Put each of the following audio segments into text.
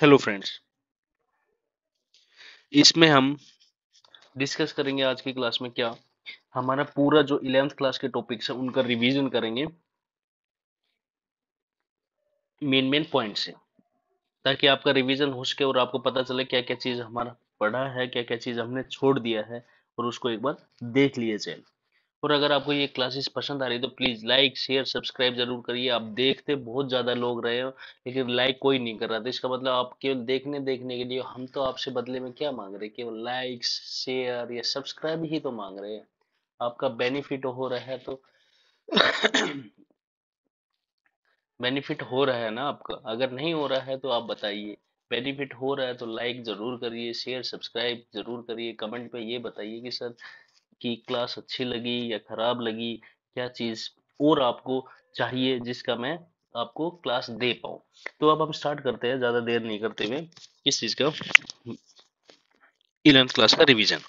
Hello friends इसमें हम discuss करेंगे आज की क्लास में क्या हमारा पूरा जो इलेवेंथ क्लास के टॉपिक्स है उनका रिवीजन करेंगे मेन मेन पॉइंट से ताकि आपका रिवीजन हो सके और आपको पता चले क्या क्या चीज़ हमारा पढ़ा है क्या क्या चीज़ हमने छोड़ दिया है और उसको एक बार देख लिया जाए और अगर आपको ये क्लासेस पसंद आ रही है तो प्लीज़ लाइक शेयर सब्सक्राइब जरूर करिए आप देखते बहुत ज़्यादा लोग रहे हो लेकिन लाइक कोई नहीं कर रहा था तो इसका मतलब आप केवल देखने देखने के लिए हम तो आपसे बदले में क्या मांग रहे हैं केवल लाइक्स शेयर या सब्सक्राइब ही तो मांग रहे हैं आपका बेनिफिट हो रहा है तो बेनिफिट हो रहा है ना आपका अगर नहीं हो रहा है तो आप बताइए बेनिफिट हो रहा है तो लाइक ज़रूर करिए शेयर सब्सक्राइब ज़रूर करिए कमेंट पे ये बताइए कि सर कि क्लास अच्छी लगी या खराब लगी क्या चीज़ और आपको चाहिए जिसका मैं आपको क्लास दे पाऊँ तो अब हम स्टार्ट करते हैं ज़्यादा देर नहीं करते हुए किस चीज़ का इलेवंथ क्लास का रिवीजन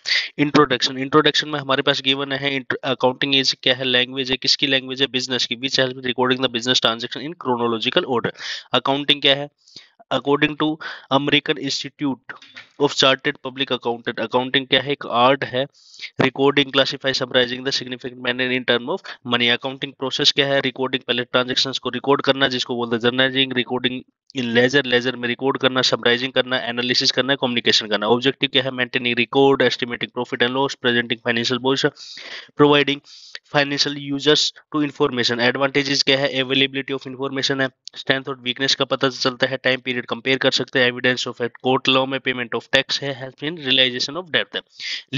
इंट्रोडक्शन इंट्रोडक्शन में हमारे पास गिवन है अकाउंटिंग इज क्या है लैंग्वेज है किसकी लैंग्वेज है बिजनेस की which help recording the business transaction in chronological order accounting क्या है according to American institute of chartered public accountant accounting क्या है एक आर्ट है recording classify summarising the significant manner in term of money accounting process क्या है recording पहले transaction को रिकॉर्ड करना जिसको बोलते हैं journalising recording in ledger ledger में रिकॉर्ड करना समराइजिंग करना एनालिसिस करना कम्युनिकेशन करना ऑब्जेक्टिव क्या है maintaining record estimating profit and loss presenting financial position providing financial users to information advantages क्या है अवेलेबिलिटी ऑफ इन्फॉर्मेशन है स्ट्रेंथ और वीकनेस का पता चलता है टाइम पीरियड पीरियड कंपेयर कर सकते हैं evidence of at court law में पेमेंट ऑफ टैक्स है has been realisation of debt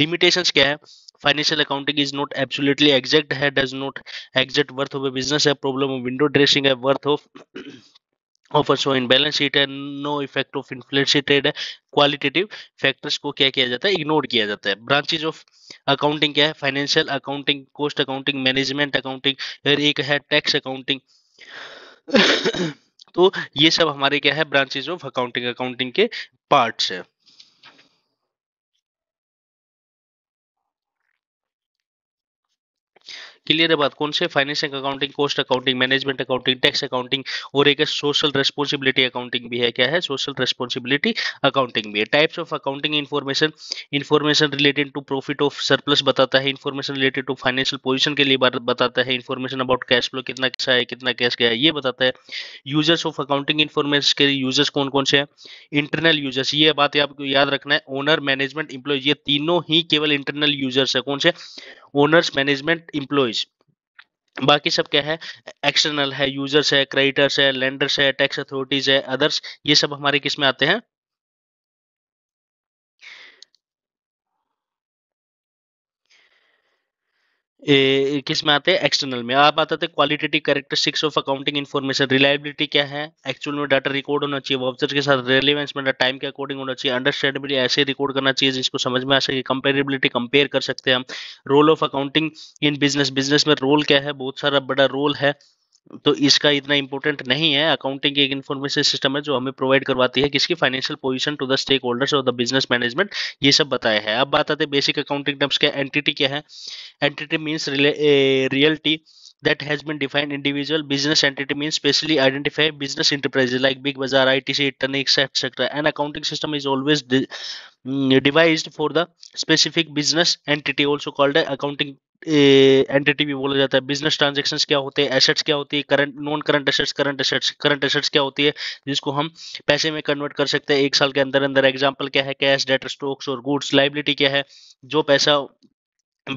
limitation क्या है financial accounting is not absolutely exact है does not exact worth of a business है problem of window dressing है worth of offer show in balance sheet है no effect of inflation trade है qualitative factors को क्या किया जाता है इग्नोर किया जाता है ब्रांचेज ऑफ अकाउंटिंग क्या है financial accounting cost accounting management accounting एक है टैक्स अकाउंटिंग तो ये सब हमारे क्या है ब्रांचेज ऑफ अकाउंटिंग अकाउंटिंग के पार्ट्स है क्लियर है बात कौन से financial accounting cost accounting management accounting tax accounting और एक सोशल रेस्पॉन्सिबिलिटी अकाउंटिंग भी है क्या है सोशल रेस्पॉन्सिबिलिटी अकाउंटिंग भी है types of accounting information information related to profit of surplus बताता है information related to financial position के लिए बताता है इन्फॉर्मेशन अबाउट कैश फ्लो कितना कैसा है कितना कैश गया है ये बताता है यूजर्स ऑफ अकाउंटिंग इन्फॉर्मेशन के यूजर्स कौन कौन से हैं इंटरनल यूजर्स ये बात आपको याद रखना है ओनर मैनेजमेंट इंप्लॉय ये तीनों ही केवल इंटरनल यूजर्स है कौन से ओनर्स मैनेजमेंट इंप्लॉयज बाकी सब क्या है एक्सटर्नल है यूजर्स है क्रेडिटर्स है लेंडर्स है टैक्स अथॉरिटीज है अदर्स ये सब हमारे किस में आते हैं किस में आते हैं एक्सटर्नल में आप आते थे qualitative characteristics of accounting information reliability क्या है एक्चुअल में डाटा रिकॉर्ड होना चाहिए ऑब्जर्व के साथ रिलेवेंस में टाइम के अकॉर्डिंग होना चाहिए अंडरस्टैंडबिलिटी ऐसे रिकॉर्ड करना चाहिए जिसको समझ में आ सके कंपेरेबिलिटी कंपेयर कर सकते हैं हम role of accounting in business business में रोल क्या है बहुत सारा बड़ा रोल है तो इसका इतना इंपॉर्टेंट नहीं है अकाउंटिंग एक इन्फॉर्मेशन सिस्टम है जो हमें प्रोवाइड करवाती है किसकी financial position to the stakeholders और द बिजनेस मैनेजमेंट ये सब बताया है अब बात आते हैं बेसिक अकाउंटिंग टर्म्स के एंटिटी क्या है entity means reality that has been defined individual business entity means specially identify business enterprises like big bazaar itc eternix etc an accounting system is always de devised for the specific business entity also called accounting entity भी बोला जाता है business transaction क्या होते हैं assets क्या होती है current non current assets current assets current assets क्या होती है जिसको हम पैसे में कन्वर्ट कर सकते हैं एक साल के अंदर अंदर एग्जाम्पल क्या है कैश डेट स्टॉक्स और गुड्स लाइबिलिटी क्या है जो पैसा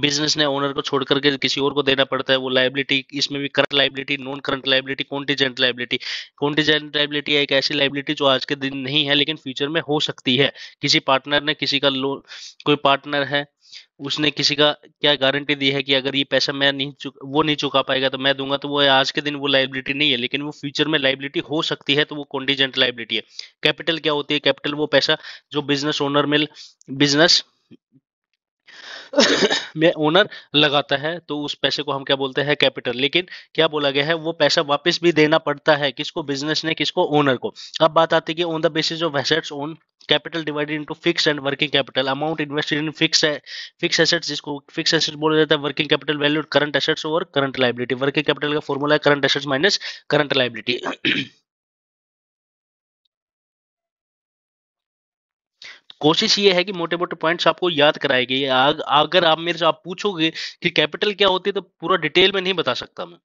बिजनेस ने ओनर को छोड़ करके किसी और को देना पड़ता है वो लाइबिलिटी इसमें भी current liability non current liability contingent liability contingent liability एक ऐसी लाइबिलिटी जो आज के दिन नहीं है लेकिन फ्यूचर में हो सकती है किसी पार्टनर ने किसी का लोन कोई पार्टनर है उसने किसी का क्या गारंटी दी है कि अगर ये पैसा मैं नहीं चुका वो नहीं चुका पाएगा तो मैं दूंगा तो वो आज के दिन वो लाइबिलिटी नहीं है लेकिन वो फ्यूचर में लाइबिलिटी हो सकती है तो वो कॉन्टीजेंट लाइबिलिटी है कैपिटल क्या होती है कैपिटल वो पैसा जो बिजनेस ओनर मिल बिजनेस में ओनर लगाता है तो उस पैसे को हम क्या बोलते हैं कैपिटल लेकिन क्या बोला गया है वो पैसा वापस भी देना पड़ता है किसको बिजनेस ने किसको ओनर को अब बात आती है कि on the basis of assets own capital divided into fix and working capital amount invested in fix fix assets जिसको फिक्स एसेट्स बोला जाता है working capital value current assets और करंट लाइबिलिटी वर्किंग कैपिटल का फॉर्मूला है current assets minus current liability कोशिश ये है कि मोटे मोटे पॉइंट्स आपको याद कराए गए अगर आप मेरे से आप पूछोगे कि कैपिटल क्या होती है तो पूरा डिटेल में नहीं बता सकता मैं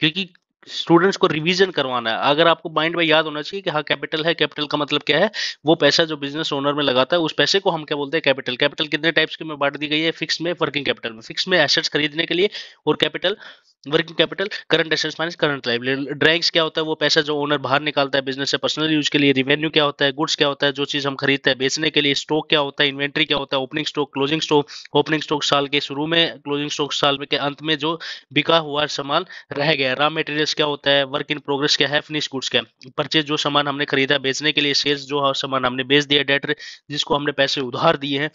क्योंकि स्टूडेंट्स को रिवीजन करवाना है अगर आपको माइंड में याद होना चाहिए कि हाँ कैपिटल है कैपिटल का मतलब क्या है वो पैसा जो बिजनेस ओनर में लगाता है उस पैसे को हम क्या बोलते हैं कैपिटल कैपिटल कितने टाइप्स के में बांट दी गई है फिक्स में वर्किंग कैपिटल में फिक्स में एसेट्स खरीदने के लिए और capital working capital current assets minus current liability drags क्या होता है वो पैसा जो ओनर बाहर निकालता है बिजनेस से पर्सनल यूज के लिए रिवेन्यू क्या होता है गुड्स क्या होता है जो चीज हम खरीदते हैं बेचने के लिए स्टॉक क्या होता है इन्वेंट्री क्या होता है opening stock closing stock opening stock साल के शुरू में क्लोजिंग स्टॉक साल के अंत में जो बिका हुआ सामान रह गया रॉ मटेरियल्स क्या होता है वर्क इन प्रोग्रेस क्या है फिनिश गुड्स क्या परचेज जो सामान हमने खरीदा बेचने के लिए सेल्स जो सामान हमने बेच दिया डेट जिसको हमने पैसे उधार दिए हैं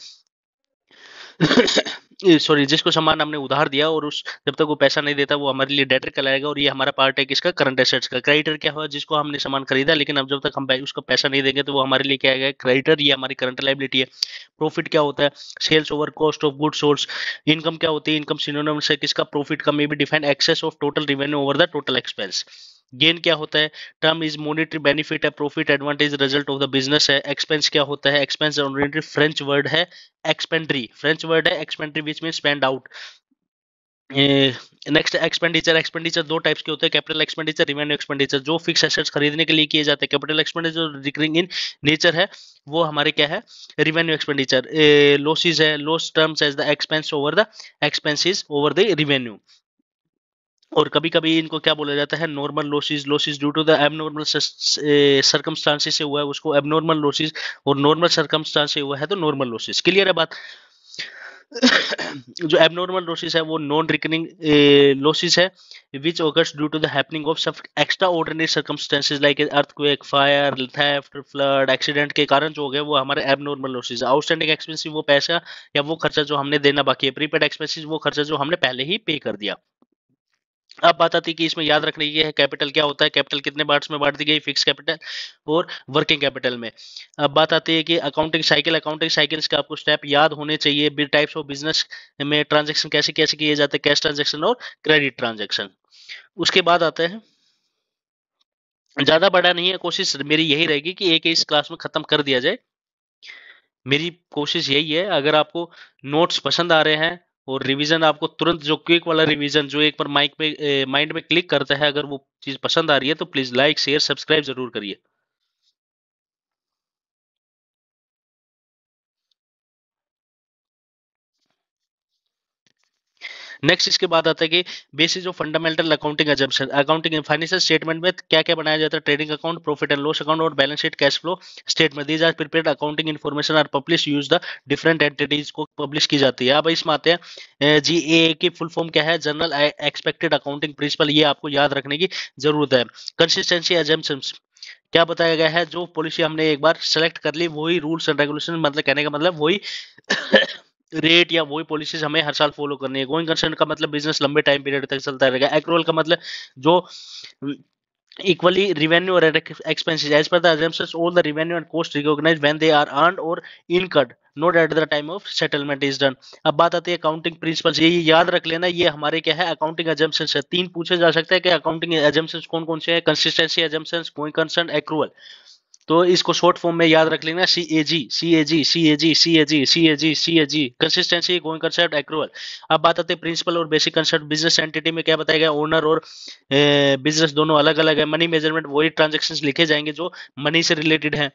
सॉरी जिसको सामान हमने उधार दिया और उस जब तक वो पैसा नहीं देता वो हमारे लिए डेटर कहलाएगा और ये हमारा पार्ट है किसका करंट एसेट्स का क्रेडिटर क्या हुआ जिसको हमने सामान खरीदा लेकिन अब जब तक हम उसको पैसा नहीं देंगे तो वो हमारे लिए क्या है क्रेडिटर ये हमारी करंट लाइबिलिटी है प्रॉफिट क्या होता है sales over cost of good source income क्या होती है इनकम सिनोनम से किसका प्रॉफिट का may be define excess of total revenue over the total expense gain क्या होता है टर्म इज मोनिटरी बेनिफिट है profit advantage result of the business है एक्सपेंस क्या होता है एक्सपेंस ऑनरेटरी फ्रेंच वर्ड है एक्सपेंड्री फ्रेंच वर्ड है expendre which mean spend out next expenditure expenditure दो टाइप्स के होते हैं कैपिटल एक्सपेंडिचर रिवेन्यू एक्सपेंडिचर जो फिक्स एसेट्स खरीदने के लिए किए जाते हैं capital expenditure recurring in nature है वो हमारे क्या है रिवेन्यू एक्सपेंडिचर लॉसेज है loss terms as the expense over the expenses over the revenue और कभी कभी इनको क्या बोला जाता है normal losses losses due to the abnormal circumstances से हुआ है उसको एबनॉर्मल लोसिस और नॉर्मल सर्कमस्टांस से हुआ है तो नॉर्मल लोसिस क्लियर है बात जो एबनॉर्मल लोसिस है वो नॉन रिकनिंग लोसिस है which occurs due to the happening of सब extraordinary circumstances like earthquake fire theft flood accident के कारण जो हो गए वो हमारे एबनॉर्मल लॉसेज आउटस्टैंडिंग एक्सपेंसिव वो पैसा या वो खर्चा जो हमने देना बाकी है प्रीपेड एक्सपेंसिस वो खर्चा जो हमने पहले ही पे कर दिया अब बात आती है कि इसमें याद रखने की है कैपिटल क्या होता है कैपिटल कितने पार्ट्स में बांट दी गई फिक्स कैपिटल और वर्किंग कैपिटल में अब बात आती है कि अकाउंटिंग साइकिल अकाउंटिंग साइकिल्स का आपको स्टेप याद होने चाहिए बी टाइप्स ऑफ बिजनेस में ट्रांजेक्शन कैसे कैसे किए जाते हैं कैश ट्रांजेक्शन और क्रेडिट ट्रांजेक्शन उसके बाद आते हैं ज्यादा बड़ा नहीं है कोशिश मेरी यही रहेगी कि एक इस क्लास में खत्म कर दिया जाए मेरी कोशिश यही है अगर आपको नोट्स पसंद आ रहे हैं और रिवीजन आपको तुरंत जो क्विक वाला रिवीजन जो एक बार माइक पे माइंड में क्लिक करता है अगर वो चीज़ पसंद आ रही है तो प्लीज़ लाइक शेयर सब्सक्राइब जरूर करिए नेक्स्ट इसके बाद आता है कि basis of fundamental accounting assumption accounting financial statement में क्या क्या बनाया जाता है trading account profit and loss account और balance sheet cash flow statement these are prepare accounting information are publish use the different entities को पब्लिश की जाती है अब इसमें आते हैं जी ए की फुल फॉर्म क्या है जनरल एक्सपेक्टेड अकाउंटिंग प्रिंसिपल ये आपको याद रखने की जरूरत है कंसिस्टेंसी एजम्पन क्या बताया गया है जो पॉलिसी हमने एक बार सेलेक्ट कर ली वही रूल्स एंड रेगुलेशन मतलब कहने का मतलब वही रेट या वही पॉलिसीज हमें हर साल फॉलो करनी है गोइंग कंसर्न का मतलब बिजनेस लंबे टाइम पीरियड तक चलता रहेगा एक्रोल का मतलब जो इक्वली रिवेन्यू और expenses as per all the revenue and cost recognise when they are earn और earned or not at the time of settlement is done अब बात आती है अकाउंटिंग प्रिंसिपल्स ये याद रख लेना ये हमारे क्या है अकाउंटिंग एजम्पन है तीन पूछे जा सकते हैं कि अकाउंटिंग एजम्पन कौन कौन से हैं कंसिस्टेंसी एजम्पन कोई कंसर्न एक्रूवल तो इसको शॉर्ट फॉर्म में याद रख लेना C A G C A G C A G C A G C A G C A G consistency going concept accrual अब बात आते हैं प्रिंसिपल और बेसिक कंसेप्ट बिजनेस एंटिटी में क्या बताया गया ओनर और बिजनेस दोनों अलग अलग है मनी मेजरमेंट वही ट्रांजेक्शन लिखे जाएंगे जो मनी से रिलेटेड है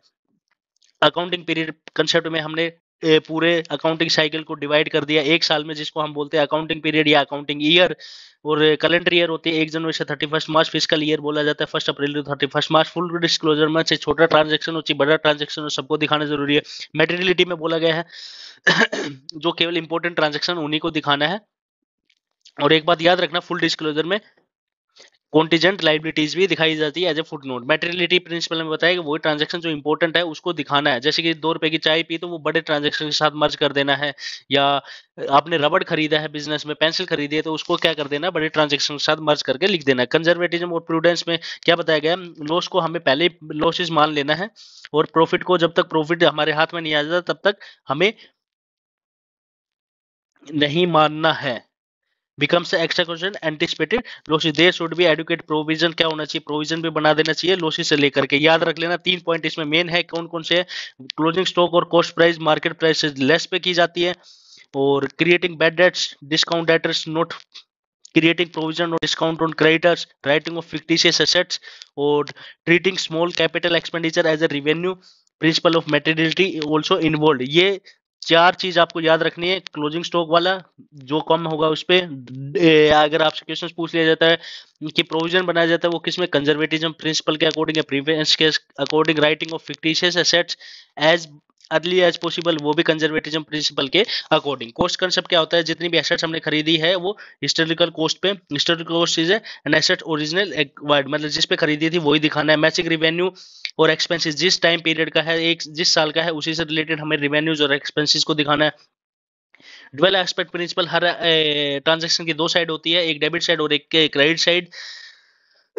अकाउंटिंग पीरियड कंसेप्ट में हमने पूरे अकाउंटिंग साइकिल को डिवाइड कर दिया एक साल में जिसको हम बोलते हैं अकाउंटिंग पीरियड या अकाउंटिंग ईयर और कैलेंडर ईयर होती है एक जनवरी से thirty first March physical year बोला जाता है first April to thirty first March full disclosure में छोटा ट्रांजेक्शन हो चाहिए बड़ा ट्रांजेक्शन हो सबको दिखाना जरूरी है मेटेरियलिटी में बोला गया है जो केवल इंपॉर्टेंट ट्रांजेक्शन उन्हीं को दिखाना है और एक बात याद रखना फुल डिस्क्लोजर में कॉन्टिजेंट लाइबिलिटीज भी दिखाई जाती है as a footnote materiality principle में बताया कि वही ट्रांजेक्शन जो इंपॉर्टेंट है उसको दिखाना है जैसे कि दो रुपए की चाय पी तो वो बड़े ट्रांजेक्शन के साथ मर्ज कर देना है या आपने रबड़ खरीदा है बिजनेस में पेंसिल खरीदी है तो उसको क्या कर देना बड़े ट्रांजेक्शन के साथ मर्ज करके लिख देना है कंजर्वेटिज्म और प्रूडेंस में क्या बताया गया लॉस को हमें पहले लॉसेज मान लेना है और प्रॉफिट को जब तक प्रॉफिट हमारे हाथ में नहीं आ जाता तब तक हमें नहीं मानना है becomes extra question anticipated losses there should भी एडुकेट प्रोविजन क्या होना चाहिए प्रोविजन भी बना देना चाहिए लोसी से लेकर के याद रख लेना तीन पॉइंट इसमें मेन है कौन कौन से क्लोजिंग स्टॉक और cost price market price less पे की जाती है और creating bad debts discount debtors not creating provision और discount on creditors writing off fictitious assets और treating small capital expenditure as a revenue principle of materiality also involved. ये चार चीज आपको याद रखनी है क्लोजिंग स्टॉक वाला जो कम होगा उस पर अगर आपसे क्वेश्चन पूछ लिया जाता है कि प्रोविजन बनाया जाता है वो किसमें कंजर्वेटिज्म प्रिंसिपल के अकॉर्डिंग है प्रीवियस के according writing off fictitious assets as early as possible वो भी कंजर्वेटिज्म प्रिंसिपल के अकॉर्डिंग कॉस्ट कंसेप्ट क्या होता है जितनी भी एसेट्स हमने खरीदी है वो हिस्टोरिकल कॉस्ट पे historical cost is an asset original acquired मतलब जिस पे खरीदी थी वही दिखाना है मैचिंग रिवेन्यू और एक्सपेंसिस जिस टाइम पीरियड का है एक जिस साल का है उसी से रिलेटेड हमें रिवेन्यूज और एक्सपेंसिस को दिखाना है डुअल एस्पेक्ट प्रिंसिपल हर ट्रांजेक्शन की दो साइड होती है एक डेबिट साइड और एक क्रेडिट साइड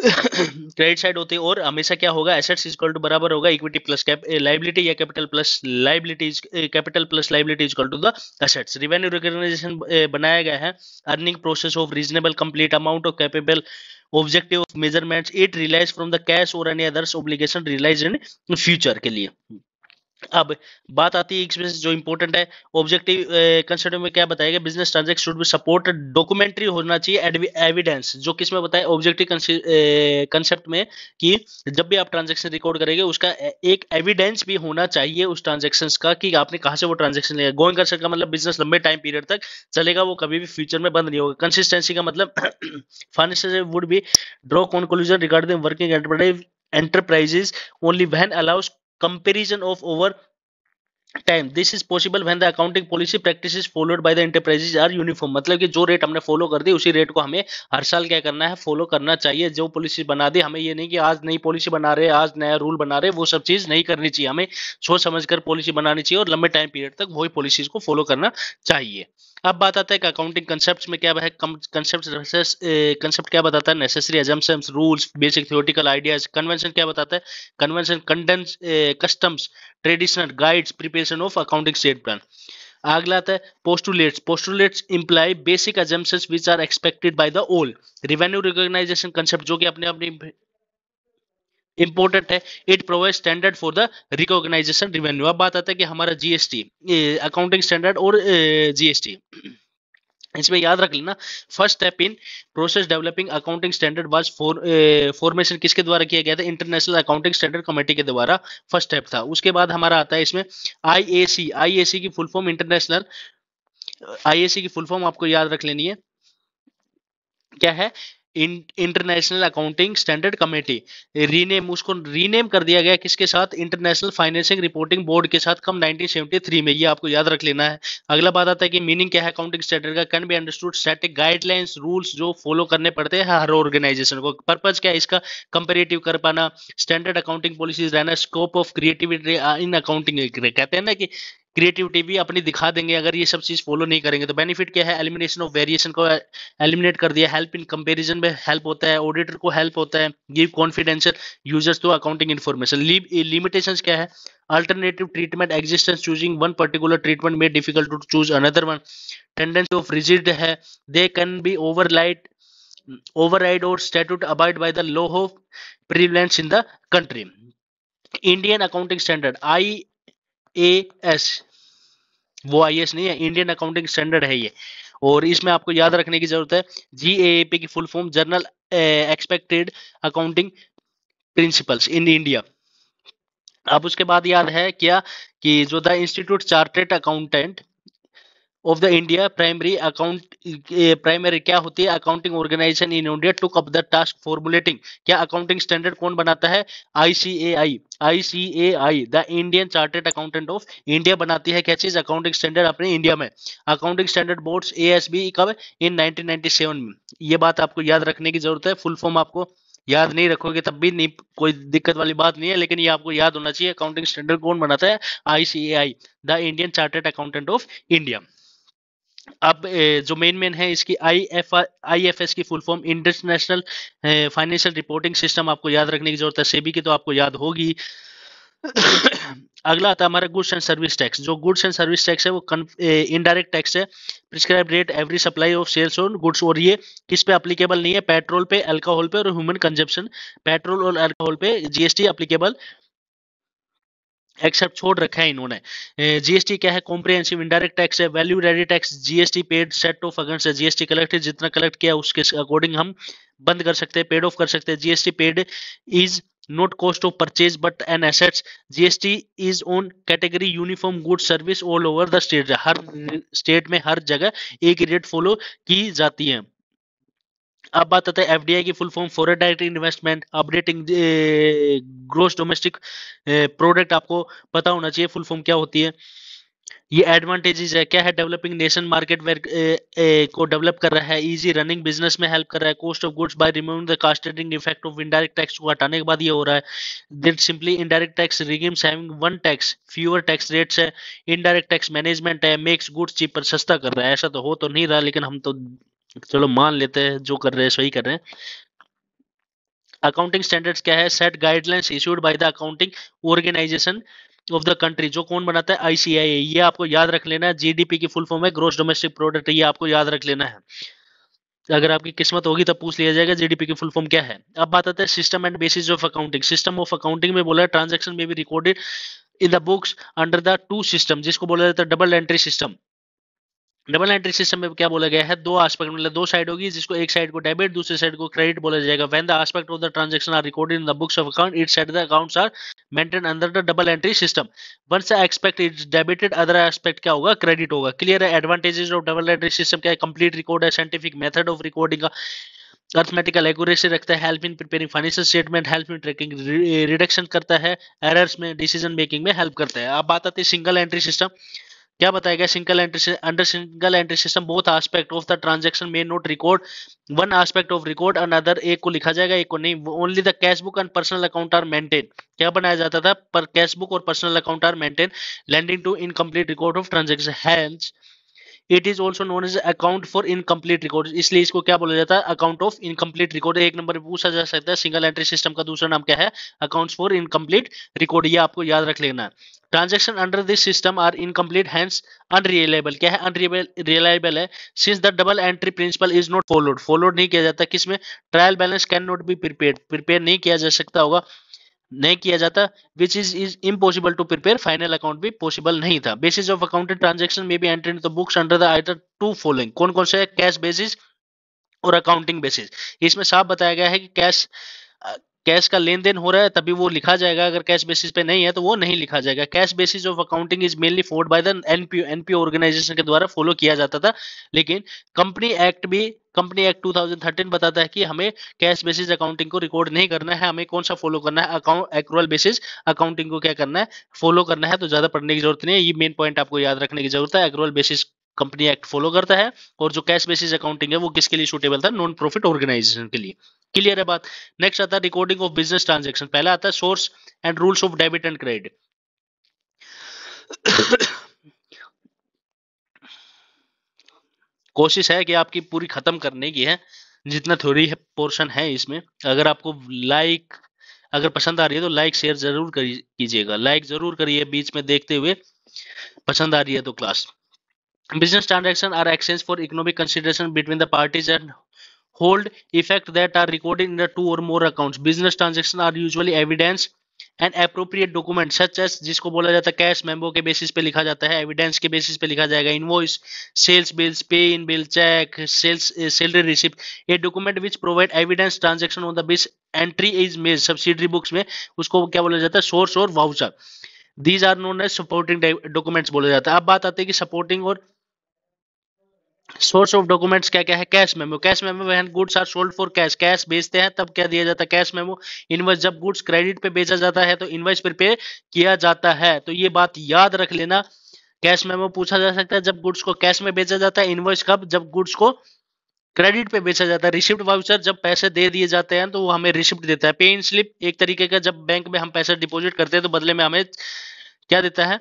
क्रेडिट साइड होती है और हमेशा क्या होगा एसेट्स इज टू बराबर होगा इक्विटी प्लस लाइबिलिटी या capital plus liability capital plus liability is to the assets revenue recognisation बनाया गया है earning process of reasonable complete amount of capable objective of measurements it realise from the cash और any others obligation realise in future के लिए अब बात आती है इसमें जो इंपॉर्टेंट है ऑब्जेक्टिव कंसेप्ट eh, में क्या बताया गया business transaction should be support documentary होना चाहिए एविडेंस जो किसमें बताया ऑब्जेक्टिव कंसेप्ट eh, में कि जब भी आप ट्रांजेक्शन रिकॉर्ड करेंगे उसका eh, एक एविडेंस भी होना चाहिए उस ट्रांजेक्शन का कि आपने कहाँ से वो ट्रांजेक्शन लिया गोइंग कंसर्ट का मतलब बिजनेस लंबे टाइम पीरियड तक चलेगा वो कभी भी फ्यूचर में बंद नहीं होगा कंसिस्टेंसी का मतलब financial would be draw conclusion regarding working enterprises only when allows comparison of over time this is possible when the accounting policy practice is followed by the enterprises are uniform मतलब कि जो rate हमने follow कर दी उसी rate को हमें हर साल क्या करना है फॉलो करना चाहिए जो पॉलिसी बना दी हमें ये नहीं कि आज नई पॉलिसी बना रहे आज नया रूल बना रहे वो सब चीज नहीं करनी चाहिए हमें सोच समझ कर पॉलिसी बनानी चाहिए और लंबे टाइम पीरियड तक वही पॉलिसीज को फॉलो करना चाहिए अब बात आता है कि अकाउंटिंग कंसेप्ट में क्या है कंसेप्ट कंसेप्ट क्या बताता है necessary assumption rules basic theoretical ideas convention क्या बताता है convention condense customs traditional guides preparation of accounting state plan अगला आता है postulates postulates imply basic assumption which are expected by the old revenue recognisation concept जो कि अपने अपनी इंपोर्टेंट है it provide standard for the recognisation revenue अब बात आता है कि हमारा जीएसटी अकाउंटिंग स्टैंडर्ड और जीएसटी इसमें याद रख लेना first step in process developing accounting standard was formation किसके द्वारा किया गया था इंटरनेशनल अकाउंटिंग स्टैंडर्ड कमेटी के द्वारा फर्स्ट स्टेप था उसके बाद हमारा आता है इसमें आईएसी आईएसी की फुल फॉर्म इंटरनेशनल आईएसी की फुल फॉर्म आपको याद रख लेनी है क्या है international accounting standard committee rename उसको रीनेम कर दिया गया किसके साथ इंटरनेशनल फाइनेंसिंग रिपोर्टिंग बोर्ड के साथ कम 1973 में ये आपको याद रख लेना है अगला बात आता है कि मीनिंग क्या है अकाउंटिंग स्टैंडर्ड का can be understood set guidelines rules जो फॉलो करने पड़ते हैं हर ऑर्गेनाइजेशन को पर्पज क्या है इसका कंपेरेटिव कर पाना स्टैंडर्ड अकाउंटिंग पॉलिसीज रहना scope of creativity in accounting कहते हैं ना कि क्रिएटिविटी भी अपनी दिखा देंगे अगर ये सब चीज फॉलो नहीं करेंगे तो बेनिफिट क्या है एलिमिनेशन ऑफ वेरिएशन को एलिमिनेट कर दिया हेल्प इन कंपैरिजन में हेल्प होता है ऑडिटर को हेल्प होता है give confidential users to accounting information limitation क्या है alternative treatment existence choosing one particular treatment may difficult to choose another one tendency of rigid है they can be over override और statute abide by the law of prevalence in the country Indian accounting standard I A S वो I S नहीं है Indian accounting standard है ये और इसमें आपको याद रखने की जरूरत है जी ए पी की full form journal expected accounting principles in India अब उसके बाद याद है क्या कि जो the institute chartered accountant of the India primary account primary क्या होती है accounting organisation in India to up the task formulating क्या अकाउंटिंग स्टैंडर्ड कौन बनाता है ICAI ICAI the Indian chartered accountant of India बनाती है क्या चीज अकाउंटिंग स्टैंडर्ड अपने इंडिया में accounting standard board A S B कब इन नाइनटीन नाइनटी सेवन में ये बात आपको याद रखने की जरूरत है फुल फॉर्म आपको याद नहीं रखोगे तब भी नहीं कोई दिक्कत वाली बात नहीं है लेकिन ये आपको याद होना चाहिए अकाउंटिंग स्टैंडर्ड कौन बनाता है ICAI the Indian chartered accountant of India अब जो मेन मेन है इसकी आई एफ की full form international financial reporting system आपको याद रखने की जरूरत है सेबी की तो आपको याद होगी अगला आता हमारा गुड्स एंड सर्विस टैक्स जो गुड्स एंड सर्विस टैक्स है वो इनडायरेक्ट टैक्स है prescribe rate every supply of sales और गुड्स और ये किस पे अप्लीकेबल नहीं है पेट्रोल पे अल्कोहल पे और ह्यूमन कंजप्शन पेट्रोल और अल्कोहल पे जीएसटी अप्लीकेबल एक्सेप्ट छोड़ रखा है इन्होंने जीएसटी क्या है कॉम्प्रिहेंसिव इनडायरेक्ट टैक्स है value ready tax GST paid set off against है जीएसटी कलेक्टेड जितना कलेक्ट किया उसके अकॉर्डिंग हम बंद कर सकते हैं पेड ऑफ कर सकते हैं GST paid is not cost of purchase but an assets GST is on category uniform good service all over the state हर स्टेट में हर जगह एक रेट फॉलो की जाती है अब बात आता है एफडीआई की full form foreign direct investment updating gross domestic product आपको पता होना चाहिए फुल फॉर्म क्या होती है ये एडवांटेजेस है क्या है डेवलपिंग नेशन मार्केट वेर को डेवलप कर रहा है इजी रनिंग बिजनेस में हेल्प कर रहा है cost of goods by removing the cascading effect of indirect tax को हटाने के बाद ये हो रहा है then simply indirect tax regimes having one tax fewer tax rates है इनडायरेक्ट टैक्स मैनेजमेंट है मेक्स गुड्स चीपर सस्ता कर रहा है ऐसा तो हो तो नहीं रहा लेकिन हम तो चलो मान लेते हैं जो कर रहे हैं सही कर रहे हैं अकाउंटिंग स्टैंडर्ड्स क्या है set guidelines issued by the accounting organisation of the country जो कौन बनाता है आईसीआई ये आपको याद रख लेना है जीडीपी की फुल फॉर्म है ग्रोस डोमेस्टिक प्रोडक्ट ये आपको याद रख लेना है अगर आपकी किस्मत होगी तो पूछ लिया जाएगा जीडीपी की फुल फॉर्म क्या है अब बात आता है system and basis of accounting system of accounting में बोला है ट्रांजेक्शन में भी recorded in the books under the two system जिसको बोला जाता है double entry system double entry system में क्या बोला गया है दो आस्पेक्ट मतलब दो साइड होगी जिसको एक साइड को डेबिट दूसरे साइड को क्रेडिट बोला जाएगा when the aspect of the transaction are record in the books of account it side the accounts are maintain under the double entry system one से expect is debited other aspect क्या होगा credit होगा clear है advantages of double entry system क्या है complete record है scientific method of recording का arithmetical accuracy रखता है help in preparing financial statement help in tracking reduction करता है एरर्स में डिसीजन मेकिंग में हेल्प करता है अब बात आती है सिंगल एंट्री सिस्टम क्या बताया गया single entry under single entry system both aspect of the transaction may not record one aspect of record another एक को लिखा जाएगा एक को नहीं only the cash book and personal account are maintain क्या बनाया जाता था पर कैश बुक और personal account are maintain landing to incomplete record of transaction hands it is also known as account for incomplete record इसलिए इसको क्या बोला जाता है अकाउंट ऑफ इनकम्प्लीट रिकॉर्ड एक नंबर पूछा जा सकता है सिंगल एंट्री सिस्टम का दूसरा नाम क्या है अकाउंट फॉर इनकम्प्लीट रिकॉर्ड ये आपको याद रख लेना है transaction under this system are incomplete hence unreliable क्या है रियलाइबल है since the double entry principle is not followed followed नहीं किया जाता किसमें trial balance can not be prepare prepare नहीं किया जा सकता होगा नहीं किया जाता which is is impossible to prepare final account भी पॉसिबल नहीं था बेसिस ऑफ अकाउंटेड ट्रांजेक्शन में भी entry books under the either to following कौन कौन से कैश बेसिस और अकाउंटिंग बेसिस इसमें साफ बताया गया है कि कैश कैश का लेन देन हो रहा है तभी वो लिखा जाएगा अगर कैश बेसिस पे नहीं है तो वो नहीं लिखा जाएगा cash basis of accounting is mainly followed by the NPO NPO organisation के द्वारा फॉलो किया जाता था लेकिन कंपनी एक्ट भी कंपनी एक्ट 2013 बताता है कि हमें कैश बेसिस अकाउंटिंग को रिकॉर्ड नहीं करना है हमें कौन सा फॉलो करना है अकाउंट एक्रूअल बेसिस अकाउंटिंग को क्या करना है फॉलो करना है तो ज्यादा पढ़ने की जरूरत नहीं है ये मेन पॉइंट आपको याद रखने की जरूरत है accrual basis company act follow करता है और जो कैश बेसिस अकाउंटिंग है वो किसके लिए सुटेबल था नॉन प्रॉफिट ऑर्गेनाइजेशन के लिए क्लियर है बात नेक्स्ट आता है रिकॉर्डिंग ऑफ बिजनेस ट्रांजेक्शन पहला आता है source and rules of debit and credit कोशिश है कि आपकी पूरी खत्म करने की है जितना थोड़ी है, पोर्शन है इसमें अगर आपको लाइक अगर पसंद आ रही है तो लाइक शेयर जरूर कीजिएगा लाइक जरूर करिए बीच में देखते हुए पसंद आ रही है तो class business transactions are exchanged for economic consideration between the parties and hold effect that are recorded in the two or more accounts business transactions are usually evidence and appropriate document such as जिसको बोला जाता है cash मेम्बो के basis पे लिखा जाता है evidence के बेसिस पे लिखा जाएगा invoice sales bills pay in bill cheque sales salary receipt ये document which provide evidence transaction on the base entry is made subsidiary books में उसको क्या बोला जाता है सोर्स और voucher these are known as supporting documents बोला जाता है अब बात आती है कि सपोर्टिंग और सोर्स ऑफ डॉक्यूमेंट्स क्या क्या है cash memo cash memo when goods are sold for cash cash बेचते हैं तब क्या दिया जाता है कैश मेमो इनवर्स जब गुड्स क्रेडिट पे बेचा जाता है तो इनवॉइस प्रिपेयर किया जाता है तो ये बात याद रख लेना कैश मेमो पूछा जा सकता है जब गुड्स को कैश में बेचा जाता है इनवर्स कब जब गुड्स को क्रेडिट पे बेचा जाता है रिसिप्ट वाउचर जब पैसे दे दिए जाते हैं तो वो हमें रिसिप्ट देता है पे इन स्लिप एक तरीके का जब बैंक में हम पैसा डिपोजिट करते हैं तो बदले में हमें क्या देता है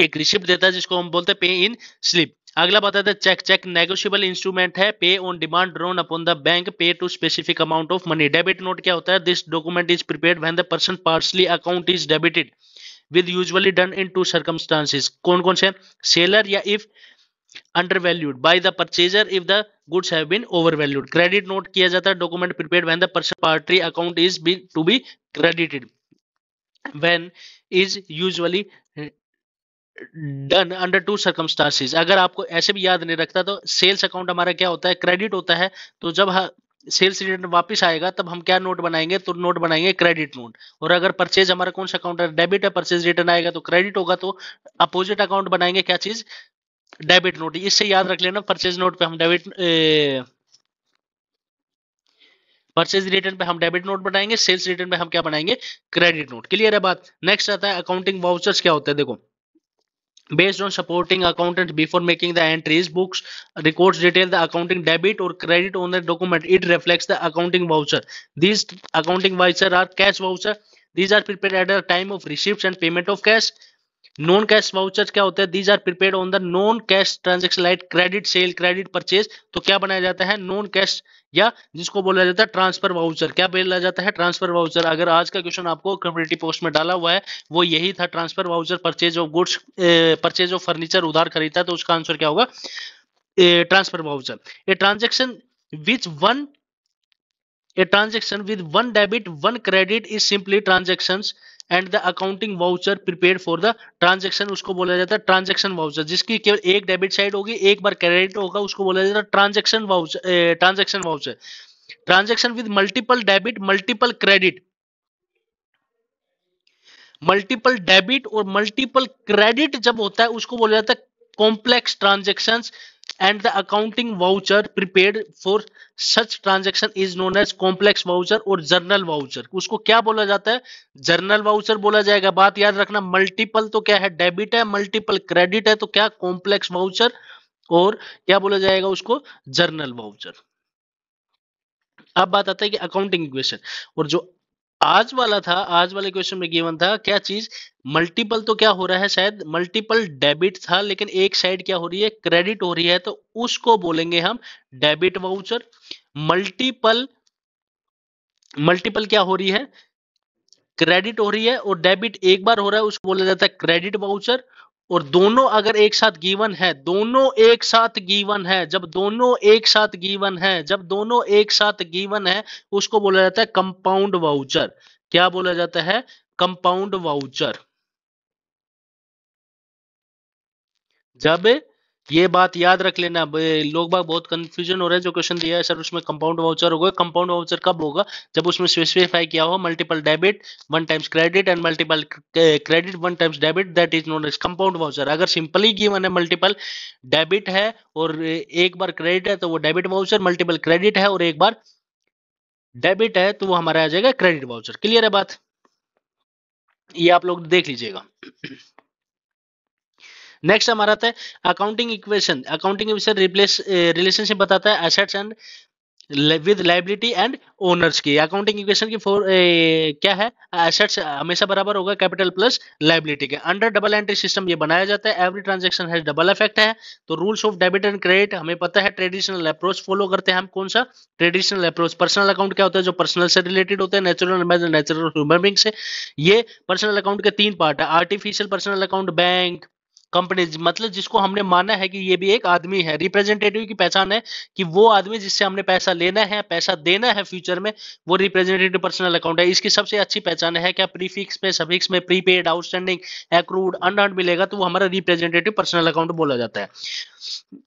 एक रिसिप्ट देता है जिसको हम बोलते हैं पे इन स्लिप अगला बताते है चेक चेक नेगोशियबल इंस्ट्रूमेंट है pay on demand drawn upon the bank pay to specific amount of money debit note क्या होता है this document is prepared when the person पार्सली account is debited with usually done in two circumstances कौन कौन से seller या if undervalued undervalued the purchaser if the goods have been overvalued credit note किया जाता है document prepared when the person party account is be, to be credited when is usually done under two circumstances अगर आपको ऐसे भी याद नहीं रखता तो सेल्स अकाउंट हमारा क्या होता है क्रेडिट होता है तो जब सेल्स रिटर्न वापस आएगा तब हम क्या नोट बनाएंगे तो नोट बनाएंगे क्रेडिट नोट और अगर परचेज हमारा कौन सा अकाउंट है डेबिट है परचेज रिटर्न आएगा तो क्रेडिट होगा तो अपोजिट अकाउंट बनाएंगे क्या चीज डेबिट नोट इससे याद रख लेना परचेज नोट पे हम डेबिट परचेज रिटर्न पे हम डेबिट नोट बनाएंगे सेल्स रिटर्न पे हम क्या बनाएंगे क्रेडिट नोट क्लियर है बात नेक्स्ट आता है अकाउंटिंग वाउचर्स क्या होते हैं देखो based on supporting accountant before making the entries books records detail the accounting debit or credit on the document it reflects the accounting voucher these accounting voucher are cash voucher these are prepared at the time of receipts and payment of cash non cash voucher क्या होता है these are prepared on the non cash transaction like credit sale credit purchase तो क्या बनाया जाता है non cash या जिसको बोला जाता है ट्रांसफर वाउचर क्या बोला जाता है ट्रांसफर वाउचर अगर आज का क्वेश्चन आपको कम्युनिटी पोस्ट में डाला हुआ है वो यही था transfer voucher purchase of goods purchase of furniture उधार खरीदता तो उसका आंसर क्या होगा transfer voucher a transaction which one a transaction with one debit one credit is simply transaction and the accounting voucher prepare for the transaction उसको बोला जाता है ट्रांजेक्शन वाउचर जिसकी केवल एक डेबिट साइड होगी एक बार क्रेडिट होगा उसको बोला जाता है transaction voucher transaction voucher transaction with multiple debit multiple credit multiple debit और मल्टीपल क्रेडिट जब होता है उसको बोला जाता है complex transaction and the accounting voucher prepared for such transaction is known as complex voucher और जर्नल voucher उसको क्या बोला जाता है जर्नल voucher बोला जाएगा बात याद रखना मल्टीपल तो क्या है डेबिट है मल्टीपल क्रेडिट है तो क्या कॉम्प्लेक्स वाउचर और क्या बोला जाएगा उसको जर्नल वाउचर अब बात आता है कि अकाउंटिंग इक्वेशन और जो आज वाला था आज वाले क्वेश्चन में गिवन था क्या चीज मल्टीपल तो क्या हो रहा है शायद मल्टीपल डेबिट था लेकिन एक साइड क्या हो रही है क्रेडिट हो रही है तो उसको बोलेंगे हम डेबिट वाउचर मल्टीपल मल्टीपल क्या हो रही है क्रेडिट हो रही है और डेबिट एक बार हो रहा है उसको बोला जाता है क्रेडिट वाउचर और दोनों अगर एक साथ गीवन है दोनों एक साथ गीवन है जब दोनों एक साथ गीवन है जब दोनों एक साथ गीवन है उसको बोला जाता है कंपाउंड वाउचर क्या बोला जाता है कंपाउंड वाउचर जब ये बात याद रख लेना लोग बाग बहुत कंफ्यूजन हो रहा है जो क्वेश्चन दिया है सर उसमें कंपाउंड वाउचर होगा कंपाउंड वाउचर कब होगा जब उसमें स्पेसिफाई किया हो multiple debit one times credit and multiple credit one times debit that is known as compound voucher अगर सिंपली गिवन है मल्टीपल डेबिट तो है और एक बार क्रेडिट है तो वो डेबिट वाउचर मल्टीपल क्रेडिट है और एक बार डेबिट है तो वो हमारा आ जाएगा क्रेडिट वाउचर क्लियर है बात ये आप लोग देख लीजिएगा नेक्स्ट हमारा था accounting equation accounting equation replace relationship बताता है assets and with liability and owners की अकाउंटिंग इक्वेशन की फोर ए, eh, क्या है एसेट्स हमेशा बराबर होगा कैपिटल प्लस लाइबिलिटी के अंडर डबल एंट्री सिस्टम ये बनाया जाता है एवरी ट्रांजेक्शन है डबल इफेक्ट है तो rules of debit and credit हमें पता है ट्रेडिशनल अप्रोच फॉलो करते हैं हम कौन सा ट्रेडिशनल अप्रोच पर्सनल अकाउंट क्या होता है जो पर्सनल से रिलेटेड होते हैं नेचुरल नेचुरल ह्यूमन बींग से ये पर्सनल अकाउंट के तीन पार्ट है artificial personal account bank company मतलब जिसको हमने माना है कि ये भी एक आदमी है रिप्रेजेंटेटिव की पहचान है कि वो आदमी जिससे हमने पैसा लेना है पैसा देना है फ्यूचर में वो रिप्रेजेंटेटिव पर्सनल अकाउंट है इसकी सबसे अच्छी पहचान है क्या प्रीफिक्स में सफिक्स में प्रीपेड आउटस्टैंडिंग एक्रूड अनअर्ड मिलेगा तो वो हमारा रिप्रेजेंटेटिव पर्सनल अकाउंट बोला जाता है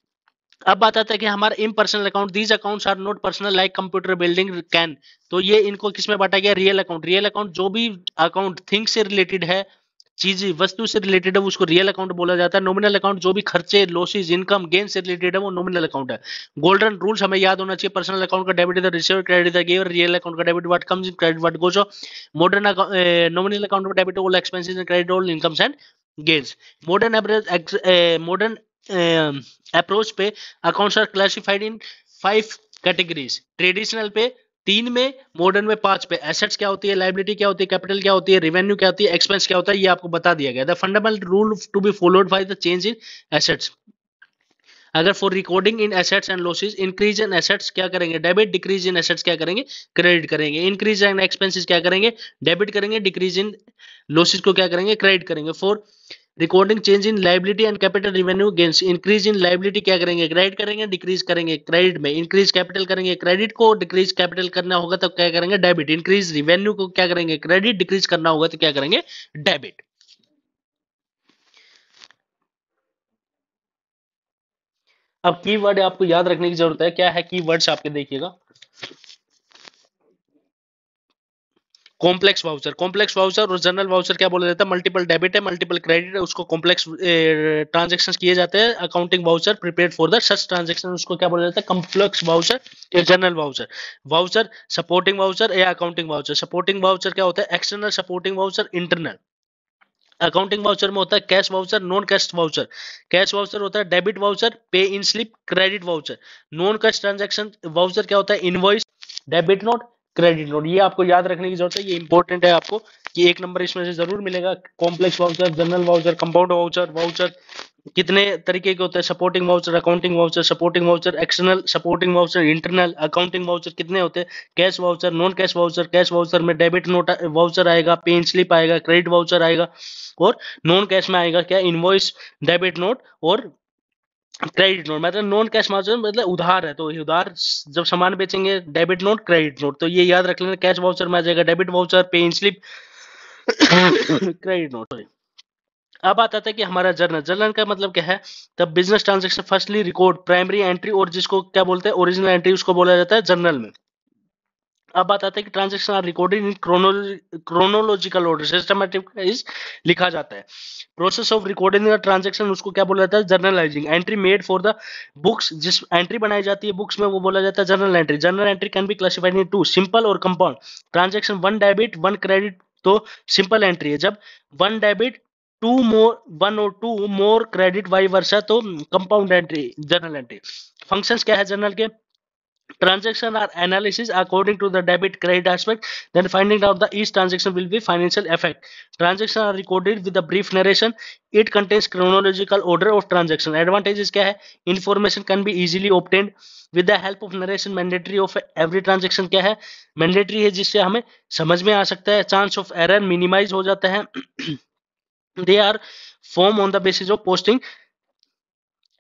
अब बात आता है कि हमारा impersonal account these accounts are not personal like computer building can तो ये इनको किसमें बांटा गया रियल अकाउंट रियल अकाउंट जो भी अकाउंट थिंग से रिलेटेड है चीज वस्तु से रिलेटेड है उसको रियल अकाउंट बोला जाता है नॉमिनल अकाउंट जो भी खर्चे लॉसेज इनकम गेन से रिलेटेड है वो नॉमिनल अकाउंट है गोल्डन रूल्स हमें याद होना चाहिए पर्सनल अकाउंट का डेबिट इधर रिसीव क्रेडिट इधर रियल अकाउंट का debit what comes in credit what goes modern nominal account का debit all expenses and credit all incomes and gains modern average modern approach पे accounts are classified in five categories traditional पे तीन में modern में पांच पे assets क्या होती है लाइबिलिटी क्या होती है कैपिटल क्या होती है रेवेन्यू क्या होती है एक्सपेंस क्या होता है ये आपको बता दिया गया the fundamental rule to be followed by the change in assets अगर for recording in assets and losses increase in assets क्या करेंगे डेबिट डिक्रीज इन एसेट्स क्या करेंगे क्रेडिट करेंगे इंक्रीज इन एक्सपेंसिस क्या करेंगे डेबिट करेंगे डिक्रीज इन लॉसेज को क्या करेंगे क्रेडिट करेंगे for recording change in liability and capital revenue gains increase in liability क्या करेंगे क्रेडिट करेंगे डिक्रीज करेंगे क्रेडिट में इंक्रीज कैपिटल करेंगे क्रेडिट को डिक्रीज कैपिटल करना होगा तो क्या करेंगे डेबिट इंक्रीज रिवेन्यू को क्या करेंगे क्रेडिट डिक्रीज करना होगा तो क्या करेंगे डेबिट अब कीवर्ड आपको याद रखने की जरूरत है क्या है कीवर्ड्स आपके देखिएगा कॉम्प्लेक्स वाउचर कॉम्प्लेक्स वाउचर और जनरल वाउचर क्या बोला जाता है मल्टीपल डेबिट है मल्टीपल क्रेडिट है उसको कॉम्प्लेक्स ट्रांजेक्शन किए जाते हैं accounting voucher prepare for the such transaction उसको क्या बोला जाता है कॉम्प्लेक्स वाउचर या journal voucher voucher supporting voucher या अकाउंटिंग वाउचर सपोर्टिंग वाउचर क्या होता है external supporting voucher internal accounting voucher में होता है cash voucher non cash voucher cash voucher होता है debit voucher pay in slip credit voucher non cash transaction voucher क्या होता है invoice debit note credit note ये आपको याद रखने की जरूरत है ये इंपॉर्टेंट है आपको कि एक नंबर इसमें से जरूर मिलेगा complex voucher journal voucher compound voucher voucher कितने तरीके के होते हैं supporting voucher accounting voucher supporting voucher external supporting voucher internal accounting voucher कितने होते हैं cash voucher non cash voucher cash voucher में डेबिट नोट वाउचर आएगा पेन स्लिप आएगा क्रेडिट वाउचर आएगा और नॉन कैश में आएगा क्या इन्वॉइस डेबिट नोट और क्रेडिट नोट मतलब नॉन कैश वाउचर मतलब उधार है तो उधार जब सामान बेचेंगे डेबिट नोट क्रेडिट नोट तो ये याद रख लेना कैश वाउचर में आ जाएगा debit voucher pay in slip credit note sorry अब आता था कि हमारा जर्नल जर्नल का मतलब क्या है the business transaction firstly record primary entry और जिसको क्या बोलते हैं ओरिजिनल एंट्री उसको बोला जाता है जर्नल में अब बताते हैं कि transaction are recorded in chronological order systematic लिखा जाता है प्रोसेस ऑफ रिकॉर्डिंग ट्रांजेक्शन उसको क्या बोला जाता है journalizing entry made for the books जिस एंट्री बनाई जाती है बुक्स में वो बोला जाता है journal entry journal entry can be classified in two simple और compound transaction one debit one credit तो सिंपल एंट्री है जब one debit two more one और two more credit vice versa तो compound entry journal entry function क्या है journal के transaction or analysis according to the debit credit aspect then finding out the each transaction will be financial effect transaction are recorded with a brief narration it contains chronological order of transaction advantages kya hai information can be easily obtained with the help of narration mandatory of every transaction kya hai mandatory hai jisse hame samajh mein aa sakta hai chance of error minimize ho jata hai they are form on the basis of posting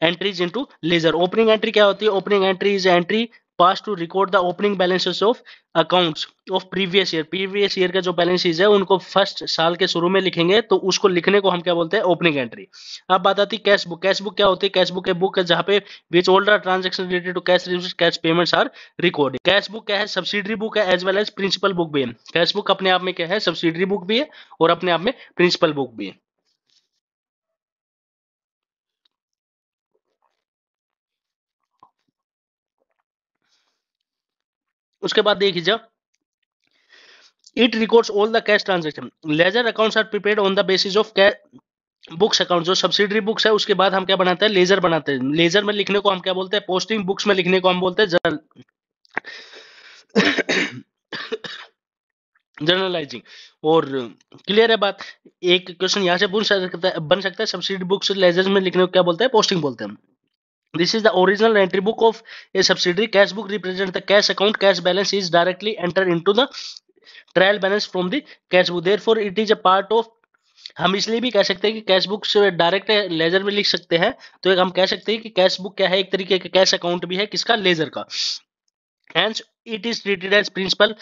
entries into ledger opening entry kya hoti hai opening entry is entry passed to record the opening balances of accounts of previous year previous year का जो balances है उनको first साल के शुरू में लिखेंगे तो उसको लिखने को हम क्या बोलते हैं ओपनिंग एंट्री अब बात आती है कैश बुक कैश बुक क्या होती है कैश बुक है बुक है जहाँ पे which old transaction related to cash reviews cash payments are record cash book क्या है सब्सिडरी बुक है as well as principal book भी है कैश बुक अपने आप में क्या है सब्सिडरी बुक भी है और अपने आप में प्रिंसिपल बुक भी है उसके बाद देख लीजिए it records all the cash transaction ledger accounts are prepared on the basis of cash books account जो सब्सिडरी बुक्स है उसके बाद हम क्या बनाते हैं लेजर बनाते हैं लेजर में लिखने को हम क्या बोलते हैं पोस्टिंग बुक्स में लिखने को हम बोलते हैं जर्नलाइजिंग और क्लियर है बात एक क्वेश्चन यहाँ से बन सकता है सब्सिडी बुक्स लेजर में लिखने को क्या बोलते हैं पोस्टिंग बोलते हैं this is the original entry book of a subsidiary cash book represents the cash account cash balance is directly entered into the trial balance from the cash book therefore it is a part of हम इसलिए भी कह सकते हैं कि cash book से direct ledger में लिख सकते हैं तो एक हम कह सकते हैं कि कैश बुक क्या है एक तरीके का कैश अकाउंट भी है किसका लेजर का and it is treated as principal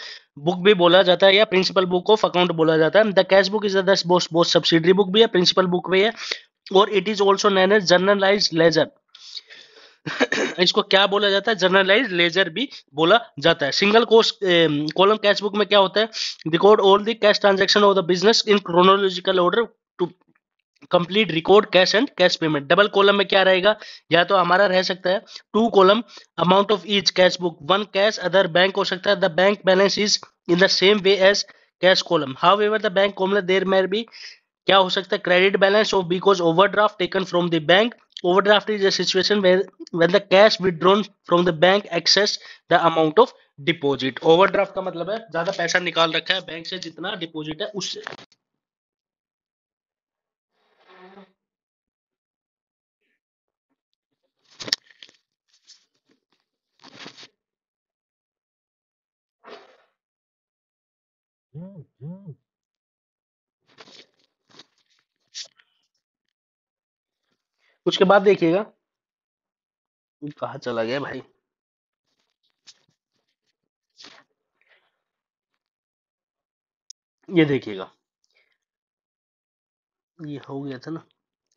book भी बोला जाता है या प्रिंसिपल बुक ऑफ अकाउंट बोला जाता है द कैश बुक इज दोस्ट बोस्ट सब्सिडरी बुक भी है प्रिंसिपल बुक भी है और it is also known as journalize ledger इसको क्या बोला जाता है जर्नलाइज लेजर भी बोला जाता है सिंगल कोर्स कॉलम कैश बुक में क्या होता है record all the cash transaction of the business in chronological order to complete record cash and cash payment double column में क्या रहेगा या तो हमारा रह सकता है two column amount of each cash book one cash other bank हो सकता है the bank balance is in the same way as cash column however the bank column there may भी क्या हो सकता है credit balance of because overdraft taken from the bank overdraft is a situation where when the cash withdrawn from the bank excess the amount of deposit overdraft का मतलब है ज्यादा पैसा निकाल रखा है बैंक से जितना डिपॉजिट है उससे Mm-hmm. उसके बाद देखिएगा कहा चला गया भाई ये देखिएगा ये हो गया था ना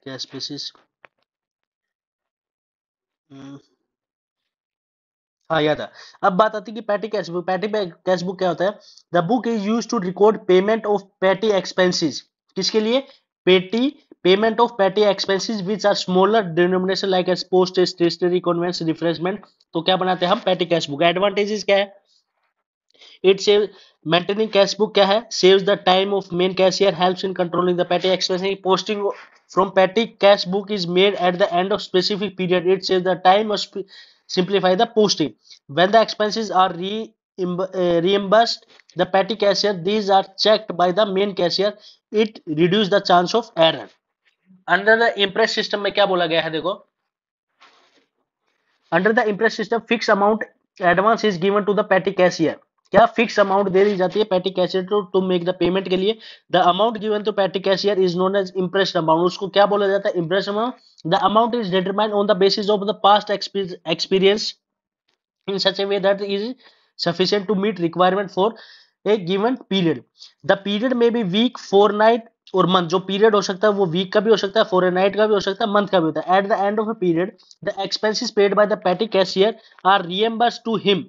क्या स्पेसिस हम्म। हाँ याद है अब बात आती है कि petty cash book petty cash book क्या होता है the book is use to record payment of petty expenses किसके लिए petty payment of petty expenses which are smaller denomination like as postage stationery conveyance refreshment तो क्या बनाते हैं हम petty cash book advantages क्या है it save maintaining cash book क्या है saves the time of main cashier helps in controlling the petty expenses posting from petty cash book is made at the end of specific period it saves the time or simplify the posting when the expenses are re reimbursed the petty cashier these are checked by the main cashier it reduce the chance of error under the impress system mein kya bola gaya hai dekho under the impress system fixed amount advance is given to the petty cashier क्या fix amount दे दी जाती है petty cashier to to make the payment के लिए the amount given to petty cashier is known as imprest amount उसको क्या बोला जाता है imprest amount the amount is determined on the basis of the past experience in such a way that is sufficient to meet requirement for a given period the period may be week fortnight और month जो period हो सकता है वो week का भी हो सकता है फोर नाइट का भी हो सकता है मंथ का भी होता है at the end of a period the expenses paid by the petty cashier are reimburse to him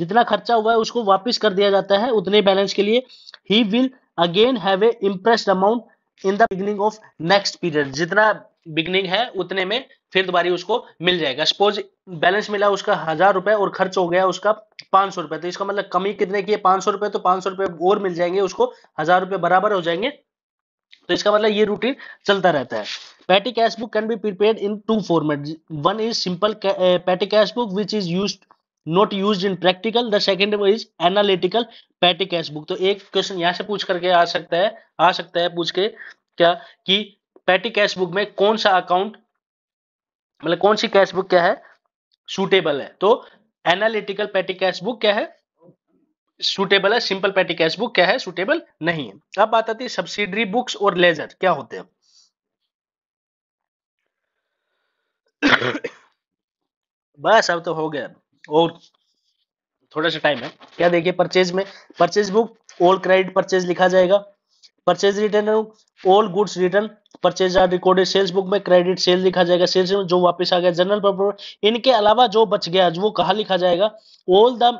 जितना खर्चा हुआ है उसको वापस कर दिया जाता है उतने बैलेंस के लिए ही will again have a imprest amount in the beginning of next period जितना बिगनिंग है उतने में फिर दोबारी उसको मिल जाएगा सपोज बैलेंस मिला उसका हजार रुपए और खर्च हो गया उसका पांच सौ रुपए तो इसका मतलब कमी कितने की है पांच सौ रुपए तो पांच सौ रुपए और मिल जाएंगे उसको हजार रुपए बराबर हो जाएंगे तो इसका मतलब ये रूटीन चलता रहता है petty cash book can be prepare in two format one is simple petty cash book which is use not use in practical the second is analytical petty cash book तो एक क्वेश्चन यहाँ से पूछ करके आ सकता है आ सकता है पूछ के क्या कि पैटी कैश बुक में कौन सा अकाउंट मतलब कौन सी कैश बुक क्या है सूटेबल है तो एनालिटिकल पैटी कैश बुक क्या है सूटेबल है सिंपल पैटी कैश बुक क्या है सूटेबल नहीं है अब बात आती है सब्सिडरी बुक्स और लेजर क्या होते हैं बस अब तो हो गया और थोड़ा सा टाइम है क्या देखिए परचेज में purchase book old credit purchase लिखा जाएगा purchase return all goods return purchase are recorded sales book में क्रेडिट सेल लिखा जाएगा सेल्स में जो वापस आ गया जनरल पर्पज इनके अलावा जो बच गया वो कहा लिखा जाएगा all the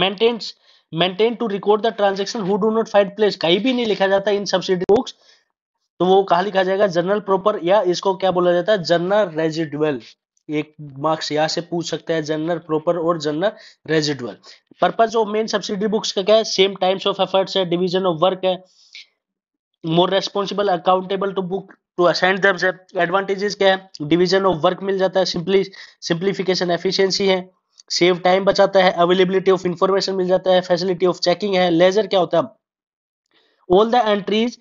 maintenance maintain to record the transaction who do not find place कहीं भी नहीं लिखा जाता इन सब्सिडी बुक्स तो वो कहा लिखा जाएगा जनरल प्रॉपर या इसको क्या बोला जाता है जनरल रेजिडुअल एक मार्क्स यहाँ से पूछ सकते हैं जनरल प्रॉपर और general residual purpose of main subsidy books का क्या है सेम टाइम्स ऑफ एफर्ट्स है डिवीजन ऑफ वर्क है more responsible accountable to book to ascend dams है एडवांटेजेस क्या है डिवीजन ऑफ वर्क मिल जाता है सिंपली सिंप्लीफिकेशन एफिशियंसी है सेव टाइम बचाता है अवेलेबिलिटी ऑफ इंफॉर्मेशन मिल जाता है फैसिलिटी ऑफ चेकिंग है लेजर क्या होता है all the entries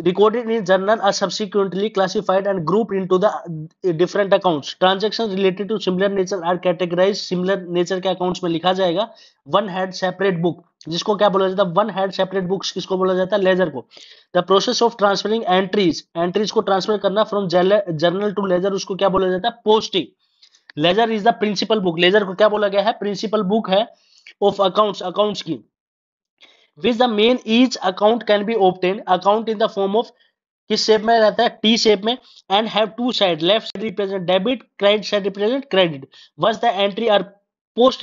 recorded in journal are subsequently classified and grouped into the different accounts transactions related to similar nature are categorized similar nature ke accounts mein likha jayega one had separate book jisko kya bola jata one had separate books kisko bola jata ledger ko the process of transferring entries entries ko transfer karna from journal to ledger usko kya bola jata posting ledger is the principal book ledger ko kya bola gaya hai principal book hai of accounts accounts ki which the main each account can be ओपटेन account in the form of किस shape में रहता है T shape में and have two side left side represent debit credit side represent credit was the entry are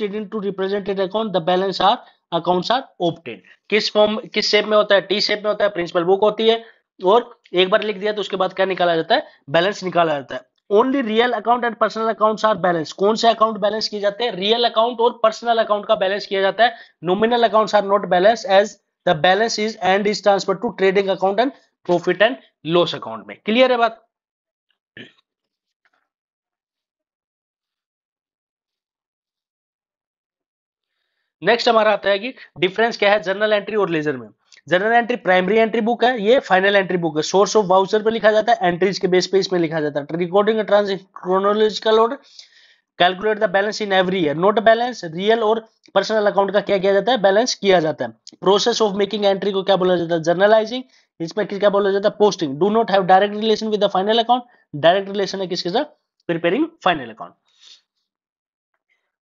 into represented account the balance are account are ओपटेन किस फॉर्म किस shape में होता है टी शेप में होता है प्रिंसिपल बुक होती है और एक बार लिख दिया तो उसके बाद क्या निकाला जाता है बैलेंस निकाला जाता है only real account and personal account are balance कौन से अकाउंट बैलेंस किए जाते हैं रियल अकाउंट और पर्सनल अकाउंट का बैलेंस किया जाता है nominal account are not balance as the balance is and is transfer to trading account and profit and loss account में क्लियर है बात नेक्स्ट हमारा आता है कि डिफरेंस क्या है जर्नल एंट्री और लेजर में general entry primary entry book है ये फाइनल एंट्री बुक है सोर्स ऑफ वाउचर पे लिखा जाता है एंट्रीज के बेस पे इसमें लिखा जाता है recording chronological order calculate the balance in every year note balance real और पर्सनल अकाउंट का क्या किया जाता है बैलेंस किया जाता है प्रोसेस ऑफ मेकिंग एंट्री को क्या बोला जाता है जर्नलाइजिंग इसमें क्या बोला जाता है posting do not have direct relation with the final account direct relation है किसके साथ प्रिपेयरिंग फाइनल अकाउंट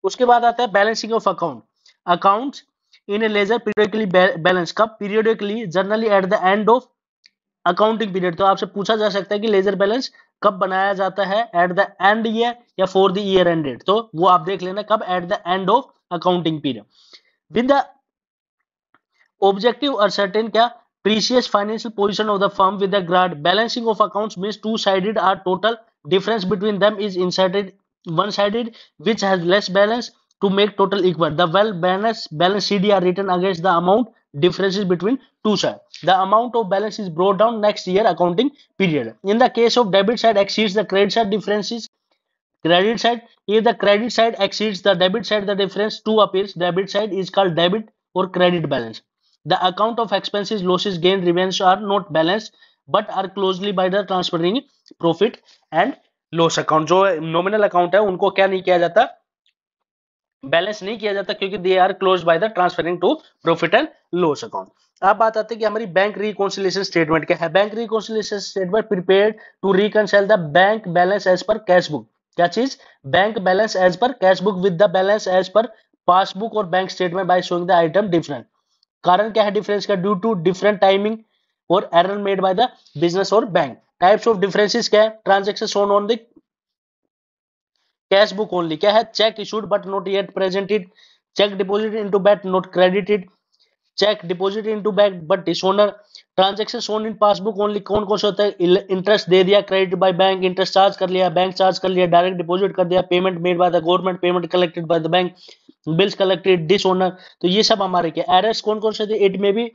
उसके बाद आता है balancing of account accounts in a ledger periodically balance कब periodically generally at the end of accounting period तो आपसे पूछा जा सकता है कि लेजर बैलेंस कब बनाया जाता है एट द एंड ईयर या for the year end date तो वो आप देख लेना कब at the end of accounting period with the objective और सर्टेन क्या precious financial position of the firm with the balancing of account mean two sided are total difference between them is in sided one sided which has less balance to make total equal. The well balance balance CD are written against the amount differences between two sides. The amount of balance is brought down next year accounting period. In the case of debit side exceeds the credit side differences. Credit side if the credit side exceeds the debit side the difference two appears. Debit side is called debit or credit balance. The account of expenses, losses, gain, revenues are not balanced but are closely by the transferring profit and loss account जो nominal account है उनको क्या नहीं किया जाता balance नहीं किया जाता क्योंकि they are close by the transferring to profit and loss account अब बात आती है कि हमारी बैंक रिकॉन्सिलेशन स्टेटमेंट क्या है bank reconciliation statement prepare to reconcile the bank balance as per cash book क्या चीज bank balance as per cash book with the balance as per passbook और bank statement by showing the item different कारण क्या है difference का due to different timing और error made by the business और bank types of differences क्या है transaction shown on the cash book only क्या है check issued but not yet presented cheque in to bat not credited cheque in to bat but dishonoured transaction shown in passbook only कौन कौन से होता है interest दे दिया credit by bank interest charge कर लिया बैंक चार्ज कर लिया डायरेक्ट डिपोजिट कर दिया payment made by the government payment collected by the bank bills collected owner तो ये सब हमारे क्या एरर्स कौन कौन से थे it may be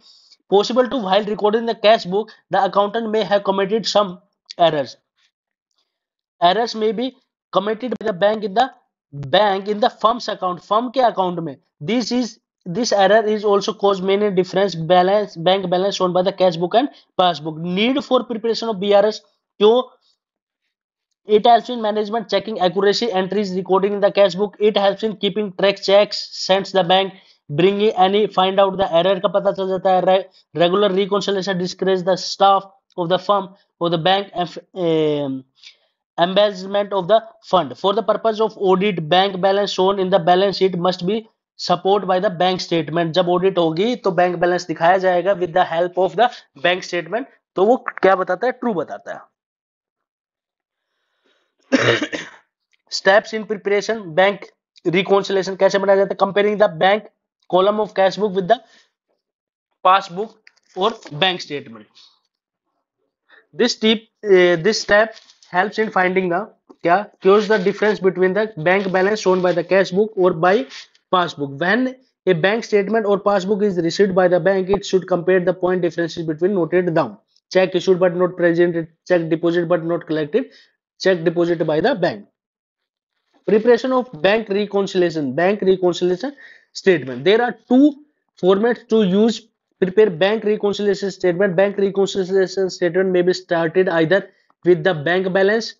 possible to while recording the cash book the accountant may have committed some errors errors may be committed by the bank in the bank in the firm's account firm ke account mein this is this error is also cause mainly difference balance bank balance shown by the cash book and passbook need for preparation of brs to it helps in management checking accuracy entries recording in the cash book it helps in keeping track checks sends the bank bringing any find out the error ka pata chal jata hai regular reconciliation discourage the staff of the firm or the bank embezzlement of the fund for the purpose of audit bank balance shown in the balance sheet must be support by the bank statement जब audit होगी तो bank balance दिखाया जाएगा with the help of the bank statement तो वो क्या बताता है ट्रू बताता है steps in preparation bank reconciliation कैसे बनाया जाता है comparing the bank column of cash book with the passbook और bank statement this tip this step helps in finding the क्या cures the difference between the bank balance shown by the cash book or by passbook when a bank statement or passbook is received by the bank it should compare the point differences between noted down check issued but not presented check deposit but not collected check deposit by the bank preparation of bank reconciliation bank reconciliation statement there are two formats to use prepare bank reconciliation statement bank reconciliation statement may be started either with the bank balance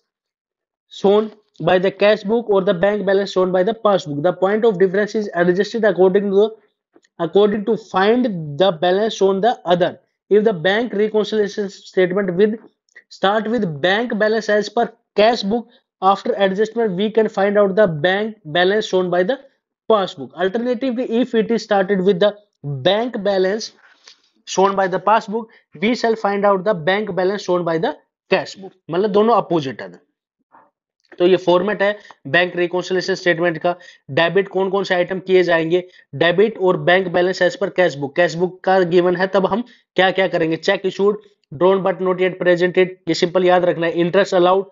shown by the cash book or the bank balance shown by the passbook. The point of difference is adjusted according to the, according to find the balance shown the other. If the bank reconciliation statement with start with bank balance as per cash book, after adjustment we can find out the bank balance shown by the passbook. Alternatively, if it is started with the bank balance shown by the passbook, we shall find out the bank balance shown by the cash book मतलब दोनों opposite है तो ये format है bank reconciliation statement का debit कौन कौन से आइटम किए जाएंगे डेबिट और bank balance as per cash book cash book का गिवन है तब हम क्या क्या करेंगे cheque issued drawn but not yet presented ये सिंपल याद रखना है interest allowed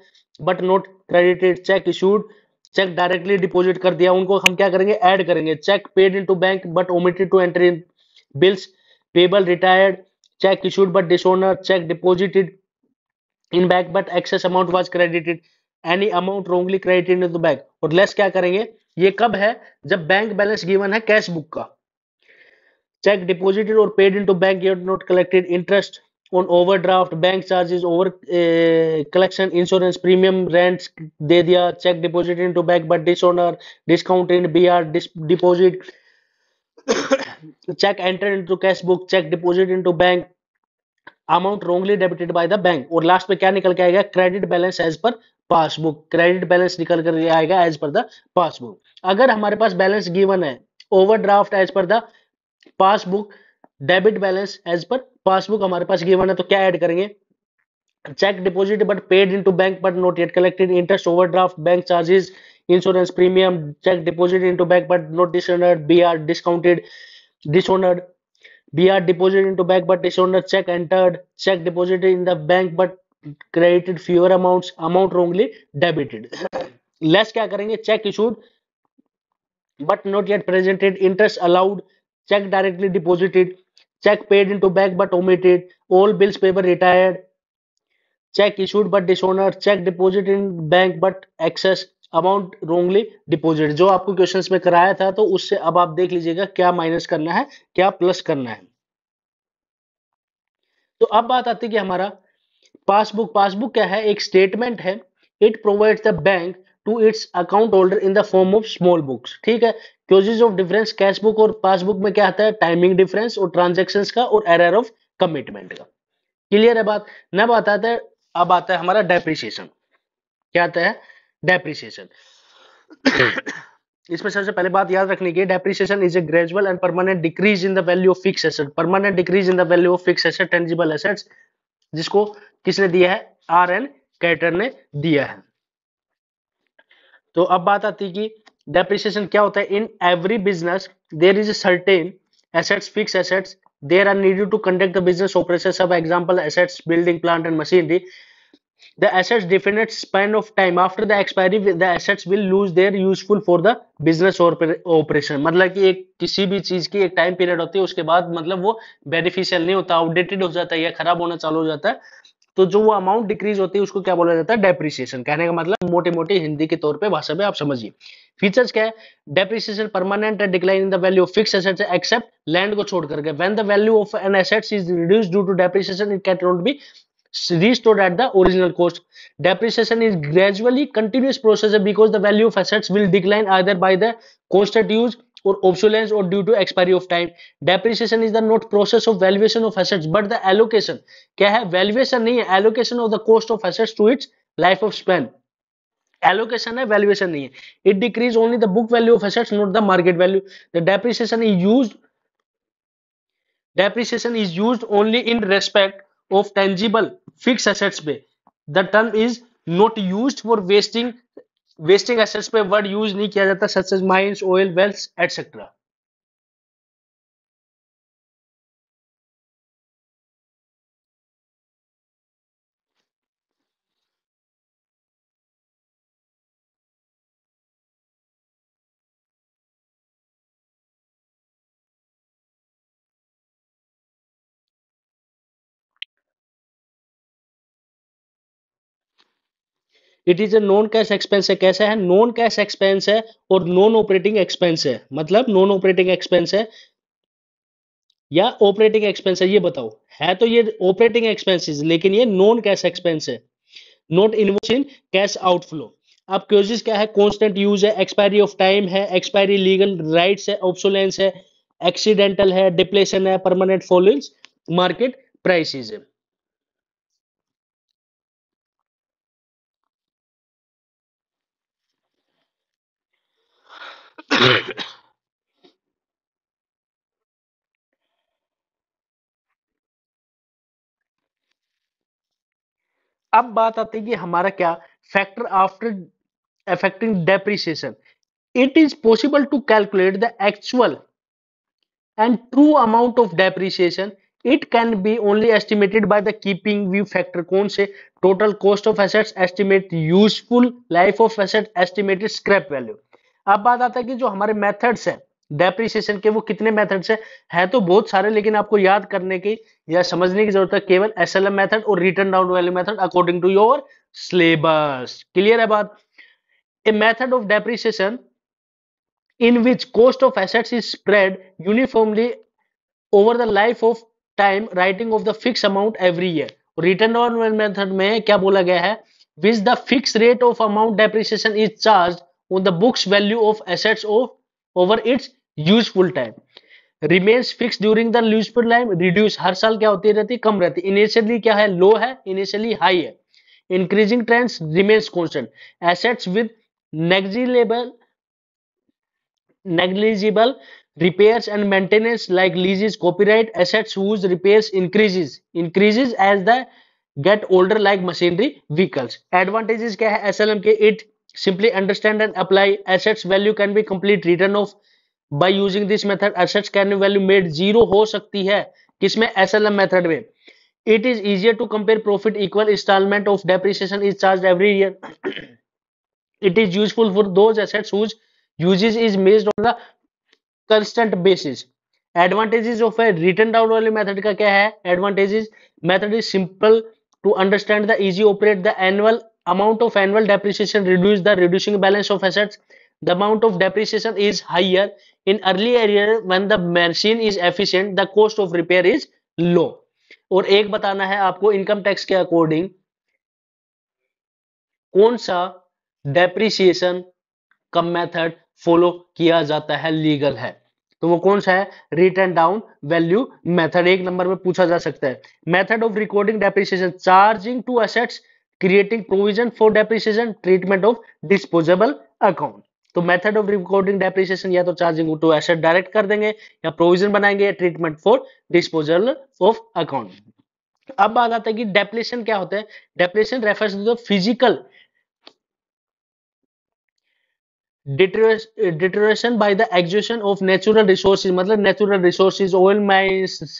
but not credited cheque issued cheque directly deposit कर दिया उनको हम क्या करेंगे एड करेंगे cheque paid in bank but omitted to entry bills payable retired cheque issued but dishonour cheque deposited in bank but excess amount was credited any amount wrongly credited in the bank और less क्या करेंगे ये कब है जब bank balance given है cash book का cheque deposited और paid into bank you not collected interest on overdraft bank charges over collection insurance premium rent दे दिया cheque deposit into bank but dishonour discount in B R deposit cheque enter into cash book cheque deposit into bank amount wrongly debited by the bank और last में क्या निकल के आएगा credit balance as per passbook credit balance निकल कर आएगा as per the passbook अगर हमारे पास बैलेंस गिवन है overdraft as per the passbook debit balance as per passbook हमारे पास गिवन है तो क्या ऐड करेंगे cheque deposit but paid into bank but not yet collected interest overdraft bank charges insurance premium cheque deposit into bank but not dishonoured or discounted dishonoured BR deposited into bank but issued a check entered. Check deposited in the bank but credited fewer amounts. Amount wrongly debited. Less क्या करेंगे cheque issued but not yet presented interest allowed cheque directly deposited cheque paid into bank but omitted all bills paper retired cheque issued but dishonour cheque deposit in bank but excess amount wrongly deposit जो आपको question में कराया था तो उससे अब आप देख लीजिएगा क्या माइनस करना है क्या प्लस करना है तो अब बात आती है कि हमारा पासबुक पासबुक क्या है एक स्टेटमेंट है it provide the bank to its account holder in the form of small books ठीक है causes of difference cash book और पासबुक में क्या आता है टाइमिंग डिफरेंस और ट्रांजेक्शन का और एरर ऑफ कमिटमेंट का क्लियर है बात न बात आता है अब आता है हमारा डेप्रिसिएशन क्या आता है डेप्रिसिएशन hmm. इसमें सबसे पहले बात याद रखने की depreciation is a gradual and permanent decrease in the value of fix asset permanent decrease in the value of fix asset tangible assets जिसको किसने दिया है आर एन कैटर ने दिया है तो अब बात आती है कि डेप्रिसिएशन क्या होता है in every business there is certain assets fixed assets there are needed to conduct the business operation सब example assets building plant and machinery the assets definite span of time after the expiry the assets will lose their useful for the business operation मतलब कि एक किसी भी चीज की एक time period होती है उसके बाद मतलब वो बेनिफिशियल नहीं होता outdated हो जाता है या खराब होना चालू हो जाता है तो जो वो अमाउंट डिक्रीज होती है उसको क्या बोला जाता है डेप्रिसिएशन कहने का मतलब मोटी मोटी हिंदी के तौर पे भाषा में आप समझिए फीचर्स क्या है depreciation permanent decline in the value of fix assets except land को छोड़ करके when the value of an assets is reduce due to depreciation it can not be restored at the original cost. Depreciation is gradually continuous process because the value of assets will decline either by the constant use or obsolescence or due to expiry of time. Depreciation is the not process of valuation of assets but the allocation. क्या है valuation नहीं है allocation of the cost of assets to its life of span. Allocation है valuation नहीं है it decrease only the book value of assets not the market value the depreciation is used depreciation is used only in respect of tangible fix assets पे the term is not use for wasting wasting assets पे word use नहीं किया जाता such as mines oil wealth etcetera it is a non cash expense है कैसा है non cash expense है और नॉन ऑपरेटिंग एक्सपेंस है मतलब नॉन ऑपरेटिंग एक्सपेंस है या ऑपरेटिंग एक्सपेंस है ये बताओ है तो ये ऑपरेटिंग एक्सपेंसिस लेकिन ये नॉन कैश एक्सपेंस है not invest in cash outflow अब क्यूजिस क्या है कॉन्स्टेंट यूज है एक्सपायरी ऑफ टाइम है एक्सपायरी लीगल राइट्स है ऑप्सोलेंस है एक्सीडेंटल है डिप्लेशन है परमानेंट फॉलोइंग मार्केट प्राइसिस है अब बात आती है कि हमारा क्या factor after affecting depreciation it is possible to calculate the actual and true amount of depreciation it can be only estimated by the keeping view factor कौन से total cost of assets estimate useful life of asset estimated scrap value अब बात आता है कि जो हमारे methods हैं डेप्रिसिएशन के वो कितने मेथड्स हैं है तो बहुत सारे लेकिन आपको याद करने की या समझने की जरूरत है केवल एस एल एम मैथड और written down value method according to your syllabus clear है बात a method of depreciation in which cost of assets is spread uniformly over the life of time writing off the fix amount every year written down method में क्या बोला गया है which the fix rate of amount depreciation is charge on the book's value of assets of over its useful time remains fix during the useful time reduce हर साल क्या होती रहती कम रहती इनिशियली क्या है लो है इनिशियली हाई है increasing trends remains constant assets with negligible negligible repairs and maintenance like leases copyright assets whose repairs increases increases as the get older like machinery vehicles advantages क्या है SLM के it simply understand and apply assets value can be complete written off by using this method assets can be value made zero ho sakti hai kisme slm method mein it is easier to compare profit equal installment of depreciation is charged every year it is useful for those assets whose uses is based on the constant basis advantages of a written down value method ka kya hai advantages method is simple to understand the easy operate the annual amount of annual depreciation reduce the reducing balance of assets the amount of depreciation is higher in early area when the machine is efficient the cost of repair is low और एक बताना है आपको income tax के according कौन सा depreciation का method follow किया जाता है लीगल है तो वो कौन सा है रिटर्न डाउन वैल्यू मेथड एक नंबर में पूछा जा सकता है method of recording depreciation charging to assets creating provision for depreciation treatment of disposable account तो मेथड ऑफ रिकॉर्डिंग डेप्रिसिएशन या तो चार्जिंग टू एसेट डायरेक्ट कर देंगे या प्रोविजन बनाएंगे या treatment for disposal of account अब बात आता है कि डेप्लेशन क्या होता है depletion refers to the physical deterioration by the exhaustion of natural resources मतलब natural resources oil mines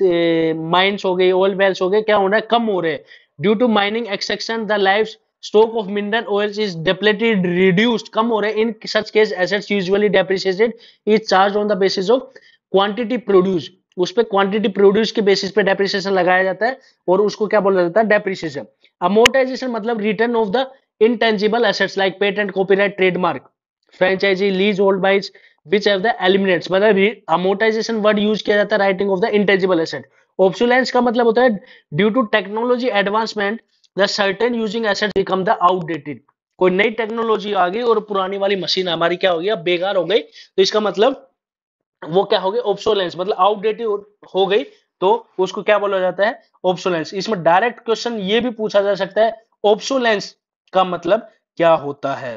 mines हो गई ऑयल वेल्स हो गए क्या हो रहा है कम हो रहे हैं due to mining extraction the life stock of mineral oils is depleted reduced कम हो रहे in such case assets usually depreciated is charge on the basis of quantity produce उस पर क्वांटिटी प्रोड्यूस के बेसिस पे डेप्रिसिएशन लगाया जाता है और उसको क्या बोला जाता है डेप्रिसिएशन अमोर्टाइजेशन मतलब written off the intangible assets like patent copyright trademark franchisee leasehold बाइज which हैव द एलिमिनेट्स मतलब अमोर्टाइजेशन वर्ड यूज किया जाता है writing off the intangible asset obsolescence का मतलब होता है due to technology advancement the certain using asset become the outdated कोई नई टेक्नोलॉजी आ गई और पुरानी वाली मशीन हमारी क्या हो गई बेकार हो गई तो इसका मतलब वो क्या हो गई ऑब्सोलेंस मतलब आउटडेटेड हो गई तो उसको क्या बोला जाता है ऑब्सोलेंस इसमें डायरेक्ट क्वेश्चन ये भी पूछा जा सकता है ऑब्सोलेंस का मतलब क्या होता है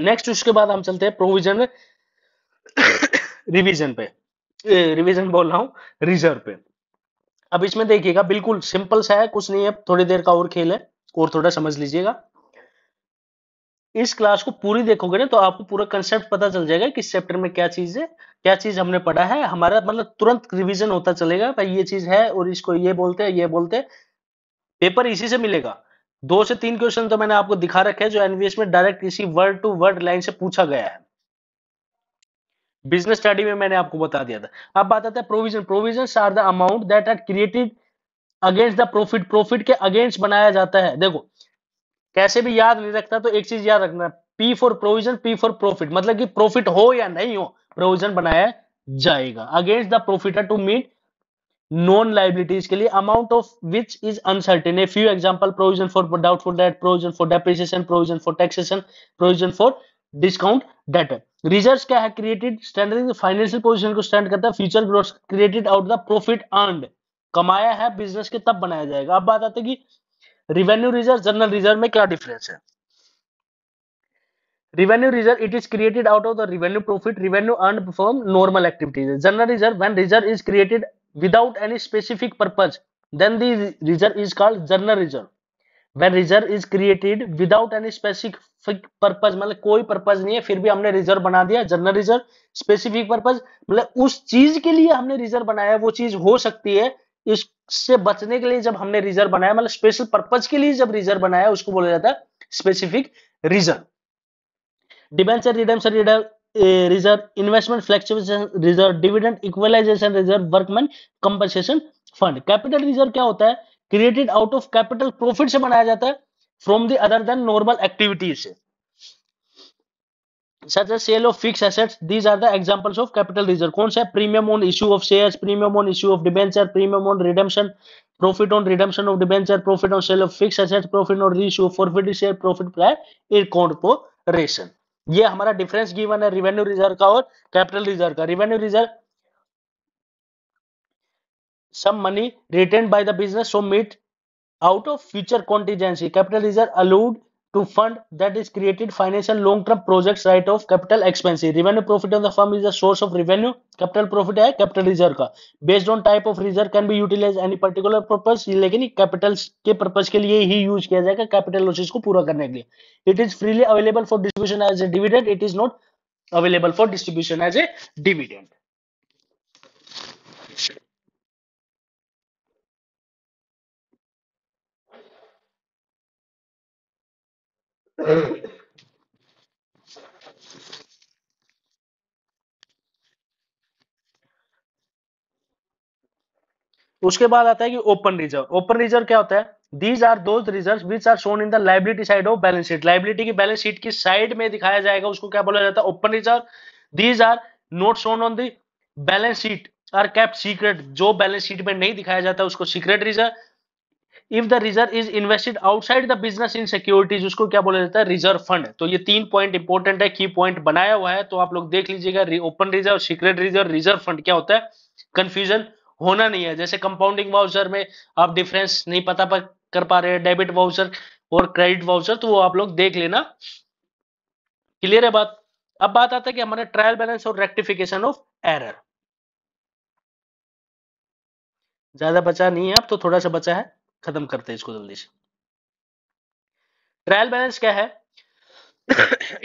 नेक्स्ट उसके बाद हम चलते हैं प्रोविजन रिवीजन पे रिवीजन बोल रहा हूँ रिजर्व पे अब इसमें देखिएगा बिल्कुल सिंपल सा है कुछ नहीं है थोड़ी देर का और खेल है और थोड़ा समझ लीजिएगा इस क्लास को पूरी देखोगे ना तो आपको पूरा कंसेप्ट पता चल जाएगा कि चैप्टर में क्या चीज है क्या चीज हमने पढ़ा है हमारा मतलब तुरंत रिवीजन होता चलेगा भाई ये चीज है और इसको ये बोलते हैं ये बोलते हैं पेपर इसी से मिलेगा दो से तीन क्वेश्चन तो मैंने आपको दिखा रखे हैं जो एनवीएस में डायरेक्ट इसी वर्ड टू वर्ड लाइन से पूछा गया है बिजनेस स्टडी में मैंने आपको बता दिया था अब बात आता है provision provision are the amount that are created against the profit profit के अगेंस्ट बनाया जाता है देखो कैसे भी याद नहीं रखता तो एक चीज याद रखना P for provision P for profit मतलब कि प्रॉफिट हो या नहीं हो प्रोविजन बनाया जाएगा against the profit to meet known liabilities के लिए amount of which is uncertain a few example provision for doubtful debt provision for depreciation provision for taxation provision for discount debtor reserve क्या है created standard financial position को stand करता है future growth created out the profit earn कमाया है business के तब बनाया जाएगा अब बात आते है कि रिवेन्यू रिजर्व जनरल रिजर्व में क्या डिफरेंस है revenue reserve it is created out of the revenue profit revenue earned from normal activities general reserve when reserve is created without any specific purpose then the reserve is called general reserve when reserve is created without any specific purpose मतलब कोई purpose नहीं है फिर भी हमने reserve बना दिया general reserve specific purpose मतलब उस चीज के लिए हमने रिजर्व बनाया वो चीज हो सकती है इससे बचने के लिए जब हमने रिजर्व बनाया मतलब स्पेशल पर्पज के लिए जब रिजर्व बनाया उसको बोला जाता है specific reserve debenture redemption reserve investment fluctuation reserve dividend equalisation reserve workman compensation fund capital reserve क्या होता है created out of capital profit से बनाया जाता है from the other than normal activities such sale of fix assets these are the examples of capital reserve कौन सा premium on issue of shares premium on issue of debenture premium on redemption profit on redemption of debenture profit on sale of fix assets profit on reissue of forfeited share profit prior incorporation ये हमारा difference given है revenue reserve का और capital reserve का revenue reserve some money retained by the business so meet out of future contingency capital reserve allowed to fund that is created finance and long term projects right of capital expenses revenue profit of the firm is a source of revenue capital profit है capital reserve का based on type of reserve can be utilized any particular purpose लेकिन capital के purpose के लिए ही use किया जाएगा capital losses को पूरा करने के लिए it is freely available for distribution as a dividend it is not available for distribution as a dividend उसके बाद आता है कि ओपन रिजर्व ओपन रिजर्व क्या होता है दीज आर दो reserve which are shown in the liability side of balance sheet liability की बैलेंस शीट की साइड में दिखाया जाएगा उसको क्या बोला जाता है open reserve these are not shown on the balance sheet are kept secret जो बैलेंस शीट में नहीं दिखाया जाता उसको secret reserve if the reserve is invested outside the business in securities उसको क्या बोला जाता है रिजर्व फंड तो ये तीन पॉइंट इंपॉर्टेंट है की पॉइंट बनाया हुआ है तो आप लोग देख लीजिएगा open reserve secret reserve reserve fund क्या होता है कंफ्यूजन होना नहीं है जैसे कंपाउंडिंग वाउचर में आप डिफरेंस नहीं पता पर कर पा रहे हैं डेबिट वाउचर और क्रेडिट वाउचर तो वो आप लोग देख लेना क्लियर है बात अब बात आता है कि हमारे ट्रायल बैलेंस और रेक्टिफिकेशन ऑफ एरर ज्यादा बचा नहीं है अब तो थोड़ा सा बचा है खत्म करते हैं इसको जल्दी से ट्रायल बैलेंस क्या है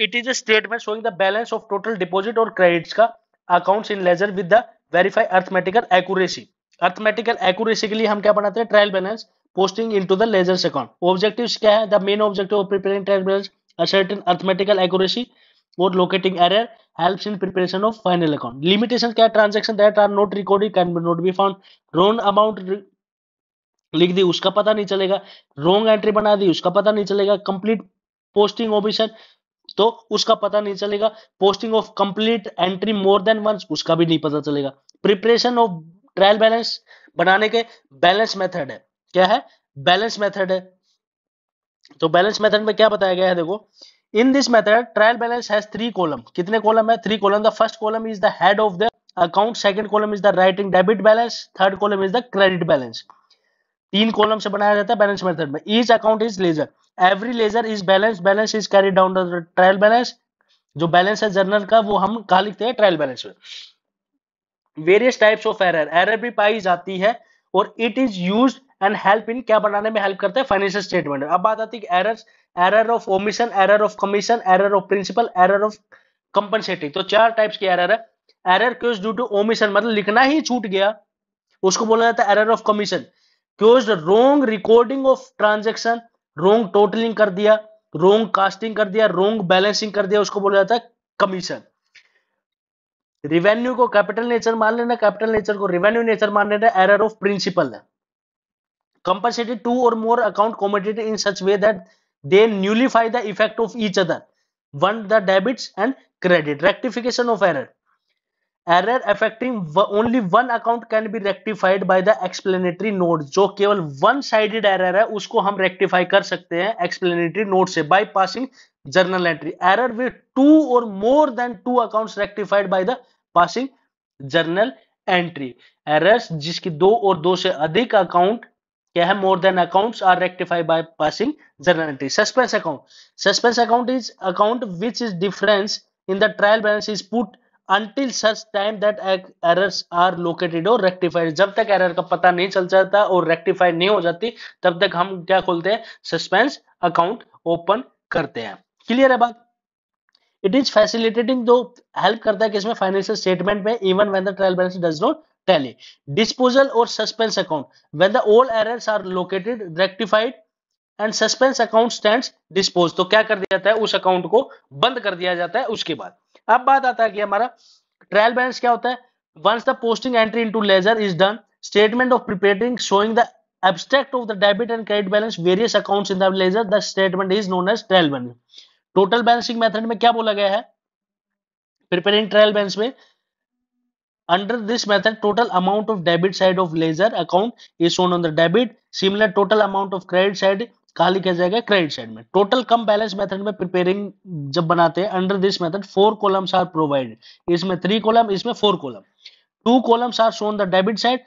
it is statement showing the balance of total deposit और क्रेडिट्स का accounts in ledger with the verify arithmetical accuracy arithmetical accuracy के लिए हम क्या बनाते हैं trial balance posting into the ledgers account objectives क्या है the main objective of preparing trial balance ascertain arithmetical accuracy और locating error helps in preparation of final account limitation क्या transaction that are not recorded can not B found wrong amount लिख दी उसका पता नहीं चलेगा रॉन्ग एंट्री बना दी उसका पता नहीं चलेगा कंप्लीट पोस्टिंग ऑफिसर तो उसका पता नहीं चलेगा posting of complete entry more than once उसका भी नहीं पता चलेगा प्रिपरेशन ऑफ ट्रायल बैलेंस बनाने के बैलेंस मेथड है क्या है बैलेंस मेथड है तो बैलेंस मेथड में क्या बताया गया है देखो in this method trial balance has three column कितने कॉलम है three column the first column is the head of the account second column is the writing debit balance third column is the credit balance तीन column से बनाया जाता है balance method में each account is ledger every ledger is balance balance is carry down trial balance जो balance है journal का वो हम कहा लिखते हैं ट्रायल बैलेंस में various types of error error भी पाई जाती है और it is use and help in क्या बनाने में हेल्प करता है फाइनेंशियल स्टेटमेंट अब बात आती है error error of omission error of commission error of principle error of compensating तो चार टाइप्स की एरर है error causes due to omission मतलब लिखना ही छूट गया उसको बोला जाता है error of commission close wrong recording of transaction wrong totalling कर दिया रोंग कास्टिंग कर दिया रोंग बैलेंसिंग कर दिया उसको बोला जाता है कमीशन रिवेन्यू को कैपिटल नेचर मान लेना कैपिटल नेचर को रिवेन्यू नेचर मान लेना एरर ऑफ प्रिंसिपल है कंपनसेटेड टू और more account committed in such way that they nullify the effect of each other one the debits and credit rectification of error error affecting only one account can be rectified by the explanatory note जो केवल one sided error है उसको हम rectify कर सकते हैं explanatory note से by passing journal entry error with two और more than two accounts rectified by the passing journal entry errors जिसकी दो और दो से अधिक अकाउंट क्या है more than accounts are rectified by passing journal entry suspense account suspense account is account which is difference in the trial balance is put until such time that errors are located और rectified जब तक error का पता नहीं चल जाता और rectified नहीं हो जाती तब तक हम क्या खोलते हैं सस्पेंस अकाउंट ओपन करते हैं क्लियर है बात इट इज फैसिलिटेटिंग जो हेल्प करता है किसमें फाइनेंशियल स्टेटमेंट में even when the trial balance does not tally disposal और suspense account when the old errors are located rectified and suspense account stand dispose तो क्या कर दिया जाता है उस अकाउंट को बंद कर दिया जाता है उसके बाद अब बात आता है कि हमारा ट्रायल बैलेंस क्या होता है once the posting entry into ledger is done statement of preparing showing the abstract of the debit and credit balance various accounts in the ledger the statement is known as trial balance total balancing method में क्या बोला गया है preparing trial balance में under this method total amount of debit side of ledger account is shown on the debit similar total amount of credit side कहा लिखा जाएगा credit side में टोटल कम बैलेंस मेथड में preparing जब बनाते हैं under this method four columns are provided इसमें three column इसमें four column two columns are shown the debit side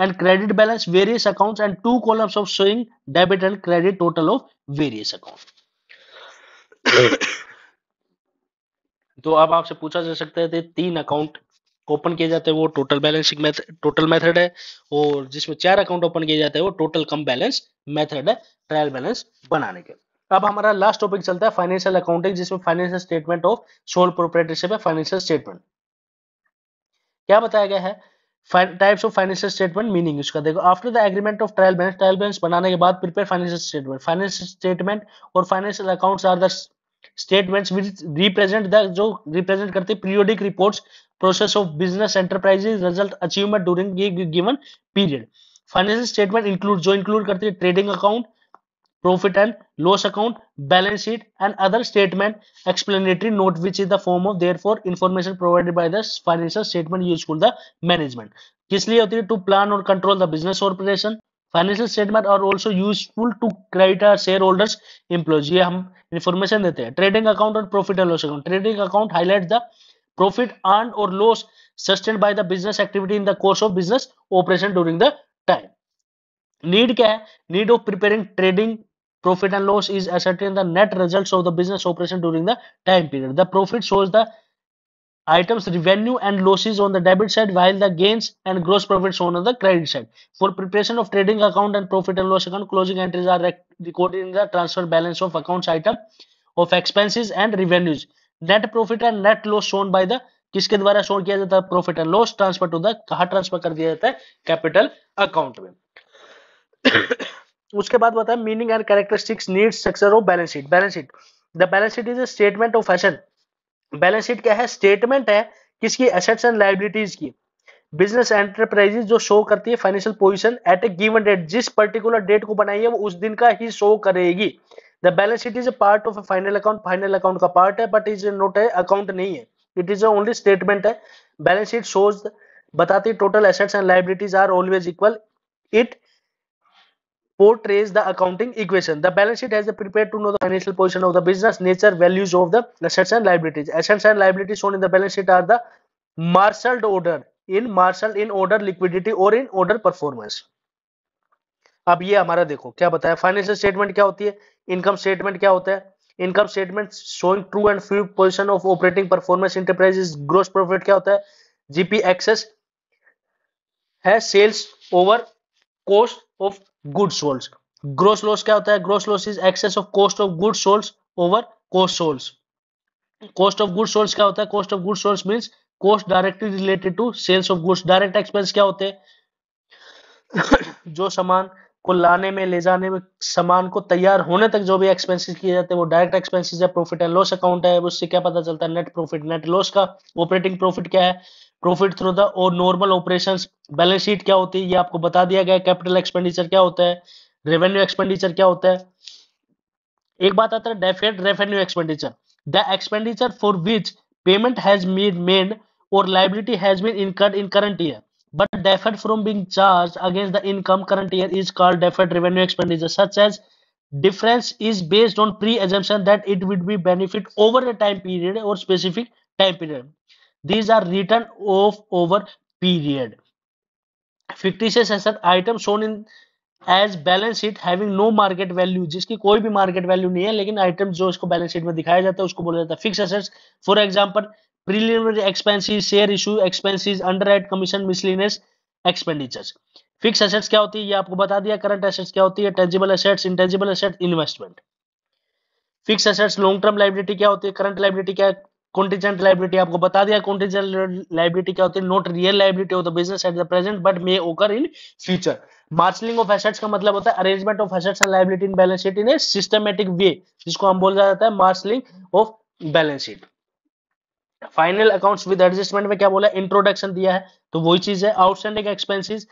and credit balance various account and two columns of showing debit and credit total of various account तो अब आपसे पूछा जा सकता है तीन अकाउंट ओपन किए जाते हैं वो total balancing method total method है और जिसमें चार अकाउंट ओपन किए जाते हैं वो टोटल कम बैलेंस मेथड है ट्रायल बैलेंस बनाने के अब हमारा लास्ट टॉपिक चलता है फाइनेंशियल अकाउंटिंग जिसमें financial statement of sole proprietorship है फाइनेंशियल स्टेटमेंट क्या बताया गया है types of financial statement meaning उसका देखो after the agreement of trial balance trial balance बनाने के बाद prepare financial statement financial statement और financial accounts are the statements which represent the जो रिप्रेजेंट करते हैं periodic reports process of business enterprises result achievement during given period financial statement include जो include करती है trading account profit and loss account balance sheet and other statement explanatory note which is the form of therefore information provided by the financial statement useful the management किस लिए होती है to plan or control the business operation financial statement are also useful to creditor share holders employees ये हम information देते हैं trading account और profit and loss account trading account highlight the profit earned or loss sustained by the business activity in the course of business operation during the time Need kya hai? Need of preparing trading profit and loss is ascertained the net results of the business operation during the time period the profit shows the items revenue and losses on the debit side while the gains and gross profits shown on the credit side for preparation of trading account and profit and loss account closing entries are recorded in the transfer balance of accounts item of expenses and revenues net profit and net loss shown by the किसके द्वारा shown किया जाता है profit and loss transfer to the कहा transfer कर दिया जाता है कैपिटल अकाउंट में उसके बाद बताया meaning and characteristics need structure of balance sheet balance sheet the balance sheet is a statement of asset balance sheet क्या है स्टेटमेंट है किसकी एसेट्स एंड लाइबिलिटीज की बिजनेस एंटरप्राइजेस जो शो करती है financial position at a given date जिस particular date को बनाई है वो उस दिन का ही शो करेगी the balance sheet is a part of a final account final account का पार्ट है but is not a account नहीं है इट इज ओनली स्टेटमेंट है बैलेंस शीट शोज बताती total assets and liabilities are always equal it portrays the accounting equation the balance sheet has the prepared to know the financial position of the business nature values of the assets and liabilities assets and liabilities shown in the balance sheet are the marshaled order in marshaled in order liquidity or in order performance अब ये हमारा देखो क्या बताया financial statement क्या होती है income statement क्या होता है income statement showing true and few position of operating performance enterprises gross profit क्या होता है जीपी एक्सेस है sales over cost of good sold gross loss क्या होता है gross loss is excess of cost of good sold over cost sold cost of good sold क्या होता है cost of good sold means cost directly related to sales of goods direct expense क्या होते हैं जो सामान को लाने में ले जाने में सामान को तैयार होने तक जो भी एक्सपेंसेस किए जाते हैं वो डायरेक्ट एक्सपेंसेस है प्रॉफिट एंड लॉस अकाउंट है उससे क्या पता चलता है नेट प्रॉफिट नेट लॉस का ऑपरेटिंग प्रॉफिट क्या है प्रॉफिट थ्रू द और नॉर्मल ऑपरेशन बैलेंस शीट क्या होती है ये आपको बता दिया गया कैपिटल एक्सपेंडिचर क्या होता है रेवेन्यू एक्सपेंडिचर क्या होता है एक बात आता है definite revenue expenditure the expenditure for which payment has made made or liability has been incurred in current year but deferred from being charged against the income current year is called deferred revenue expenditure such as difference is based on pre-assumption that it would be benefit over a time period or specific time period these are written off over period fictitious asset item shown in as balance sheet having no market value जिसकी कोई भी market value नहीं है लेकिन item जो इसको balance sheet में दिखाया जाता है उसको बोला जाता है fix assets for example preliminary expenses share issue expenses underwrite commission miscellaneous expenditures fix assets क्या होती है ये आपको बता दिया करंट एसेट्स क्या होती है tangible assets intangible assets investment fix assets long term liability क्या होती है करंट लाइबिलिटी क्या है कॉन्टिजेंट लाइबिलिटी आपको बता दिया कॉन्टिजेंट लाइबिलिटी क्या होती है not real liability of the business at the present but may occur in future marshalling of assets का मतलब होता है arrangement of assets and liability in balance sheet in a systematic way जिसको हम बोल जाता है marshalling of balance sheet final accounts with adjustment में क्या बोला इंट्रोडक्शन दिया है तो वही चीज है outstanding expenses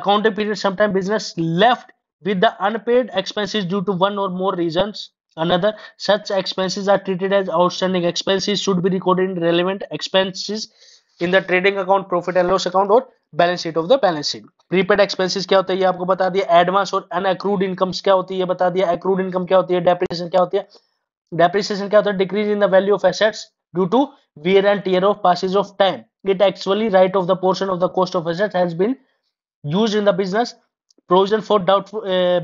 accounting period sometime business left with the unpaid expenses due to one or more reason another such expenses are treated as outstanding expenses should be recorded in relevant expenses in the trading account profit and loss account और balance sheet of the balance sheet prepaid expenses क्या होता है ये आपको बता दिया advance और अनअक्रूड incomes क्या होती है बता दिया अक्रूड इनकम क्या होती है डेप्रिसिएशन क्या होती है डेप्रिसिएशन क्या होता है decrease in the value of assets due to wear and tear of passage of time. It actually write off the portion of the cost of assets has been used in the business. Provision for doubtful uh,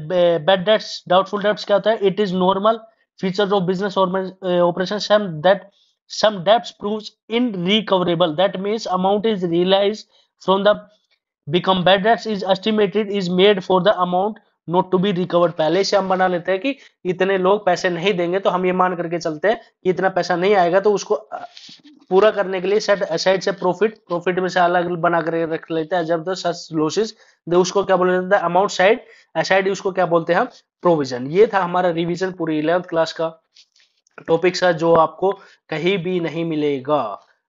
bad debts, doubtful debts क्या It is normal features of business or, uh, operations that some debts proves irrecoverable. That means amount is realized from the become bad debts is estimated is made for the amount not to be recovered पहले से हम बना लेते हैं कि इतने लोग पैसे नहीं देंगे तो हम ये मान करके चलते हैं कि इतना पैसा नहीं आएगा तो उसको पूरा करने के लिए सेट साइड से प्रॉफिट प्रॉफिट में से अलग बना कर रख लेते हैं जब सच लॉसेस तो उसको क्या बोल हैं अमाउंट साइड साइड उसको क्या बोलते हैं हम प्रोविजन ये था हमारा रिविजन पूरी इलेवंथ क्लास का टॉपिक था जो आपको कहीं भी नहीं मिलेगा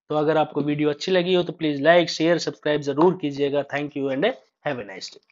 तो अगर आपको वीडियो अच्छी लगी हो तो प्लीज लाइक शेयर सब्सक्राइब जरूर कीजिएगा thank you and have a nice day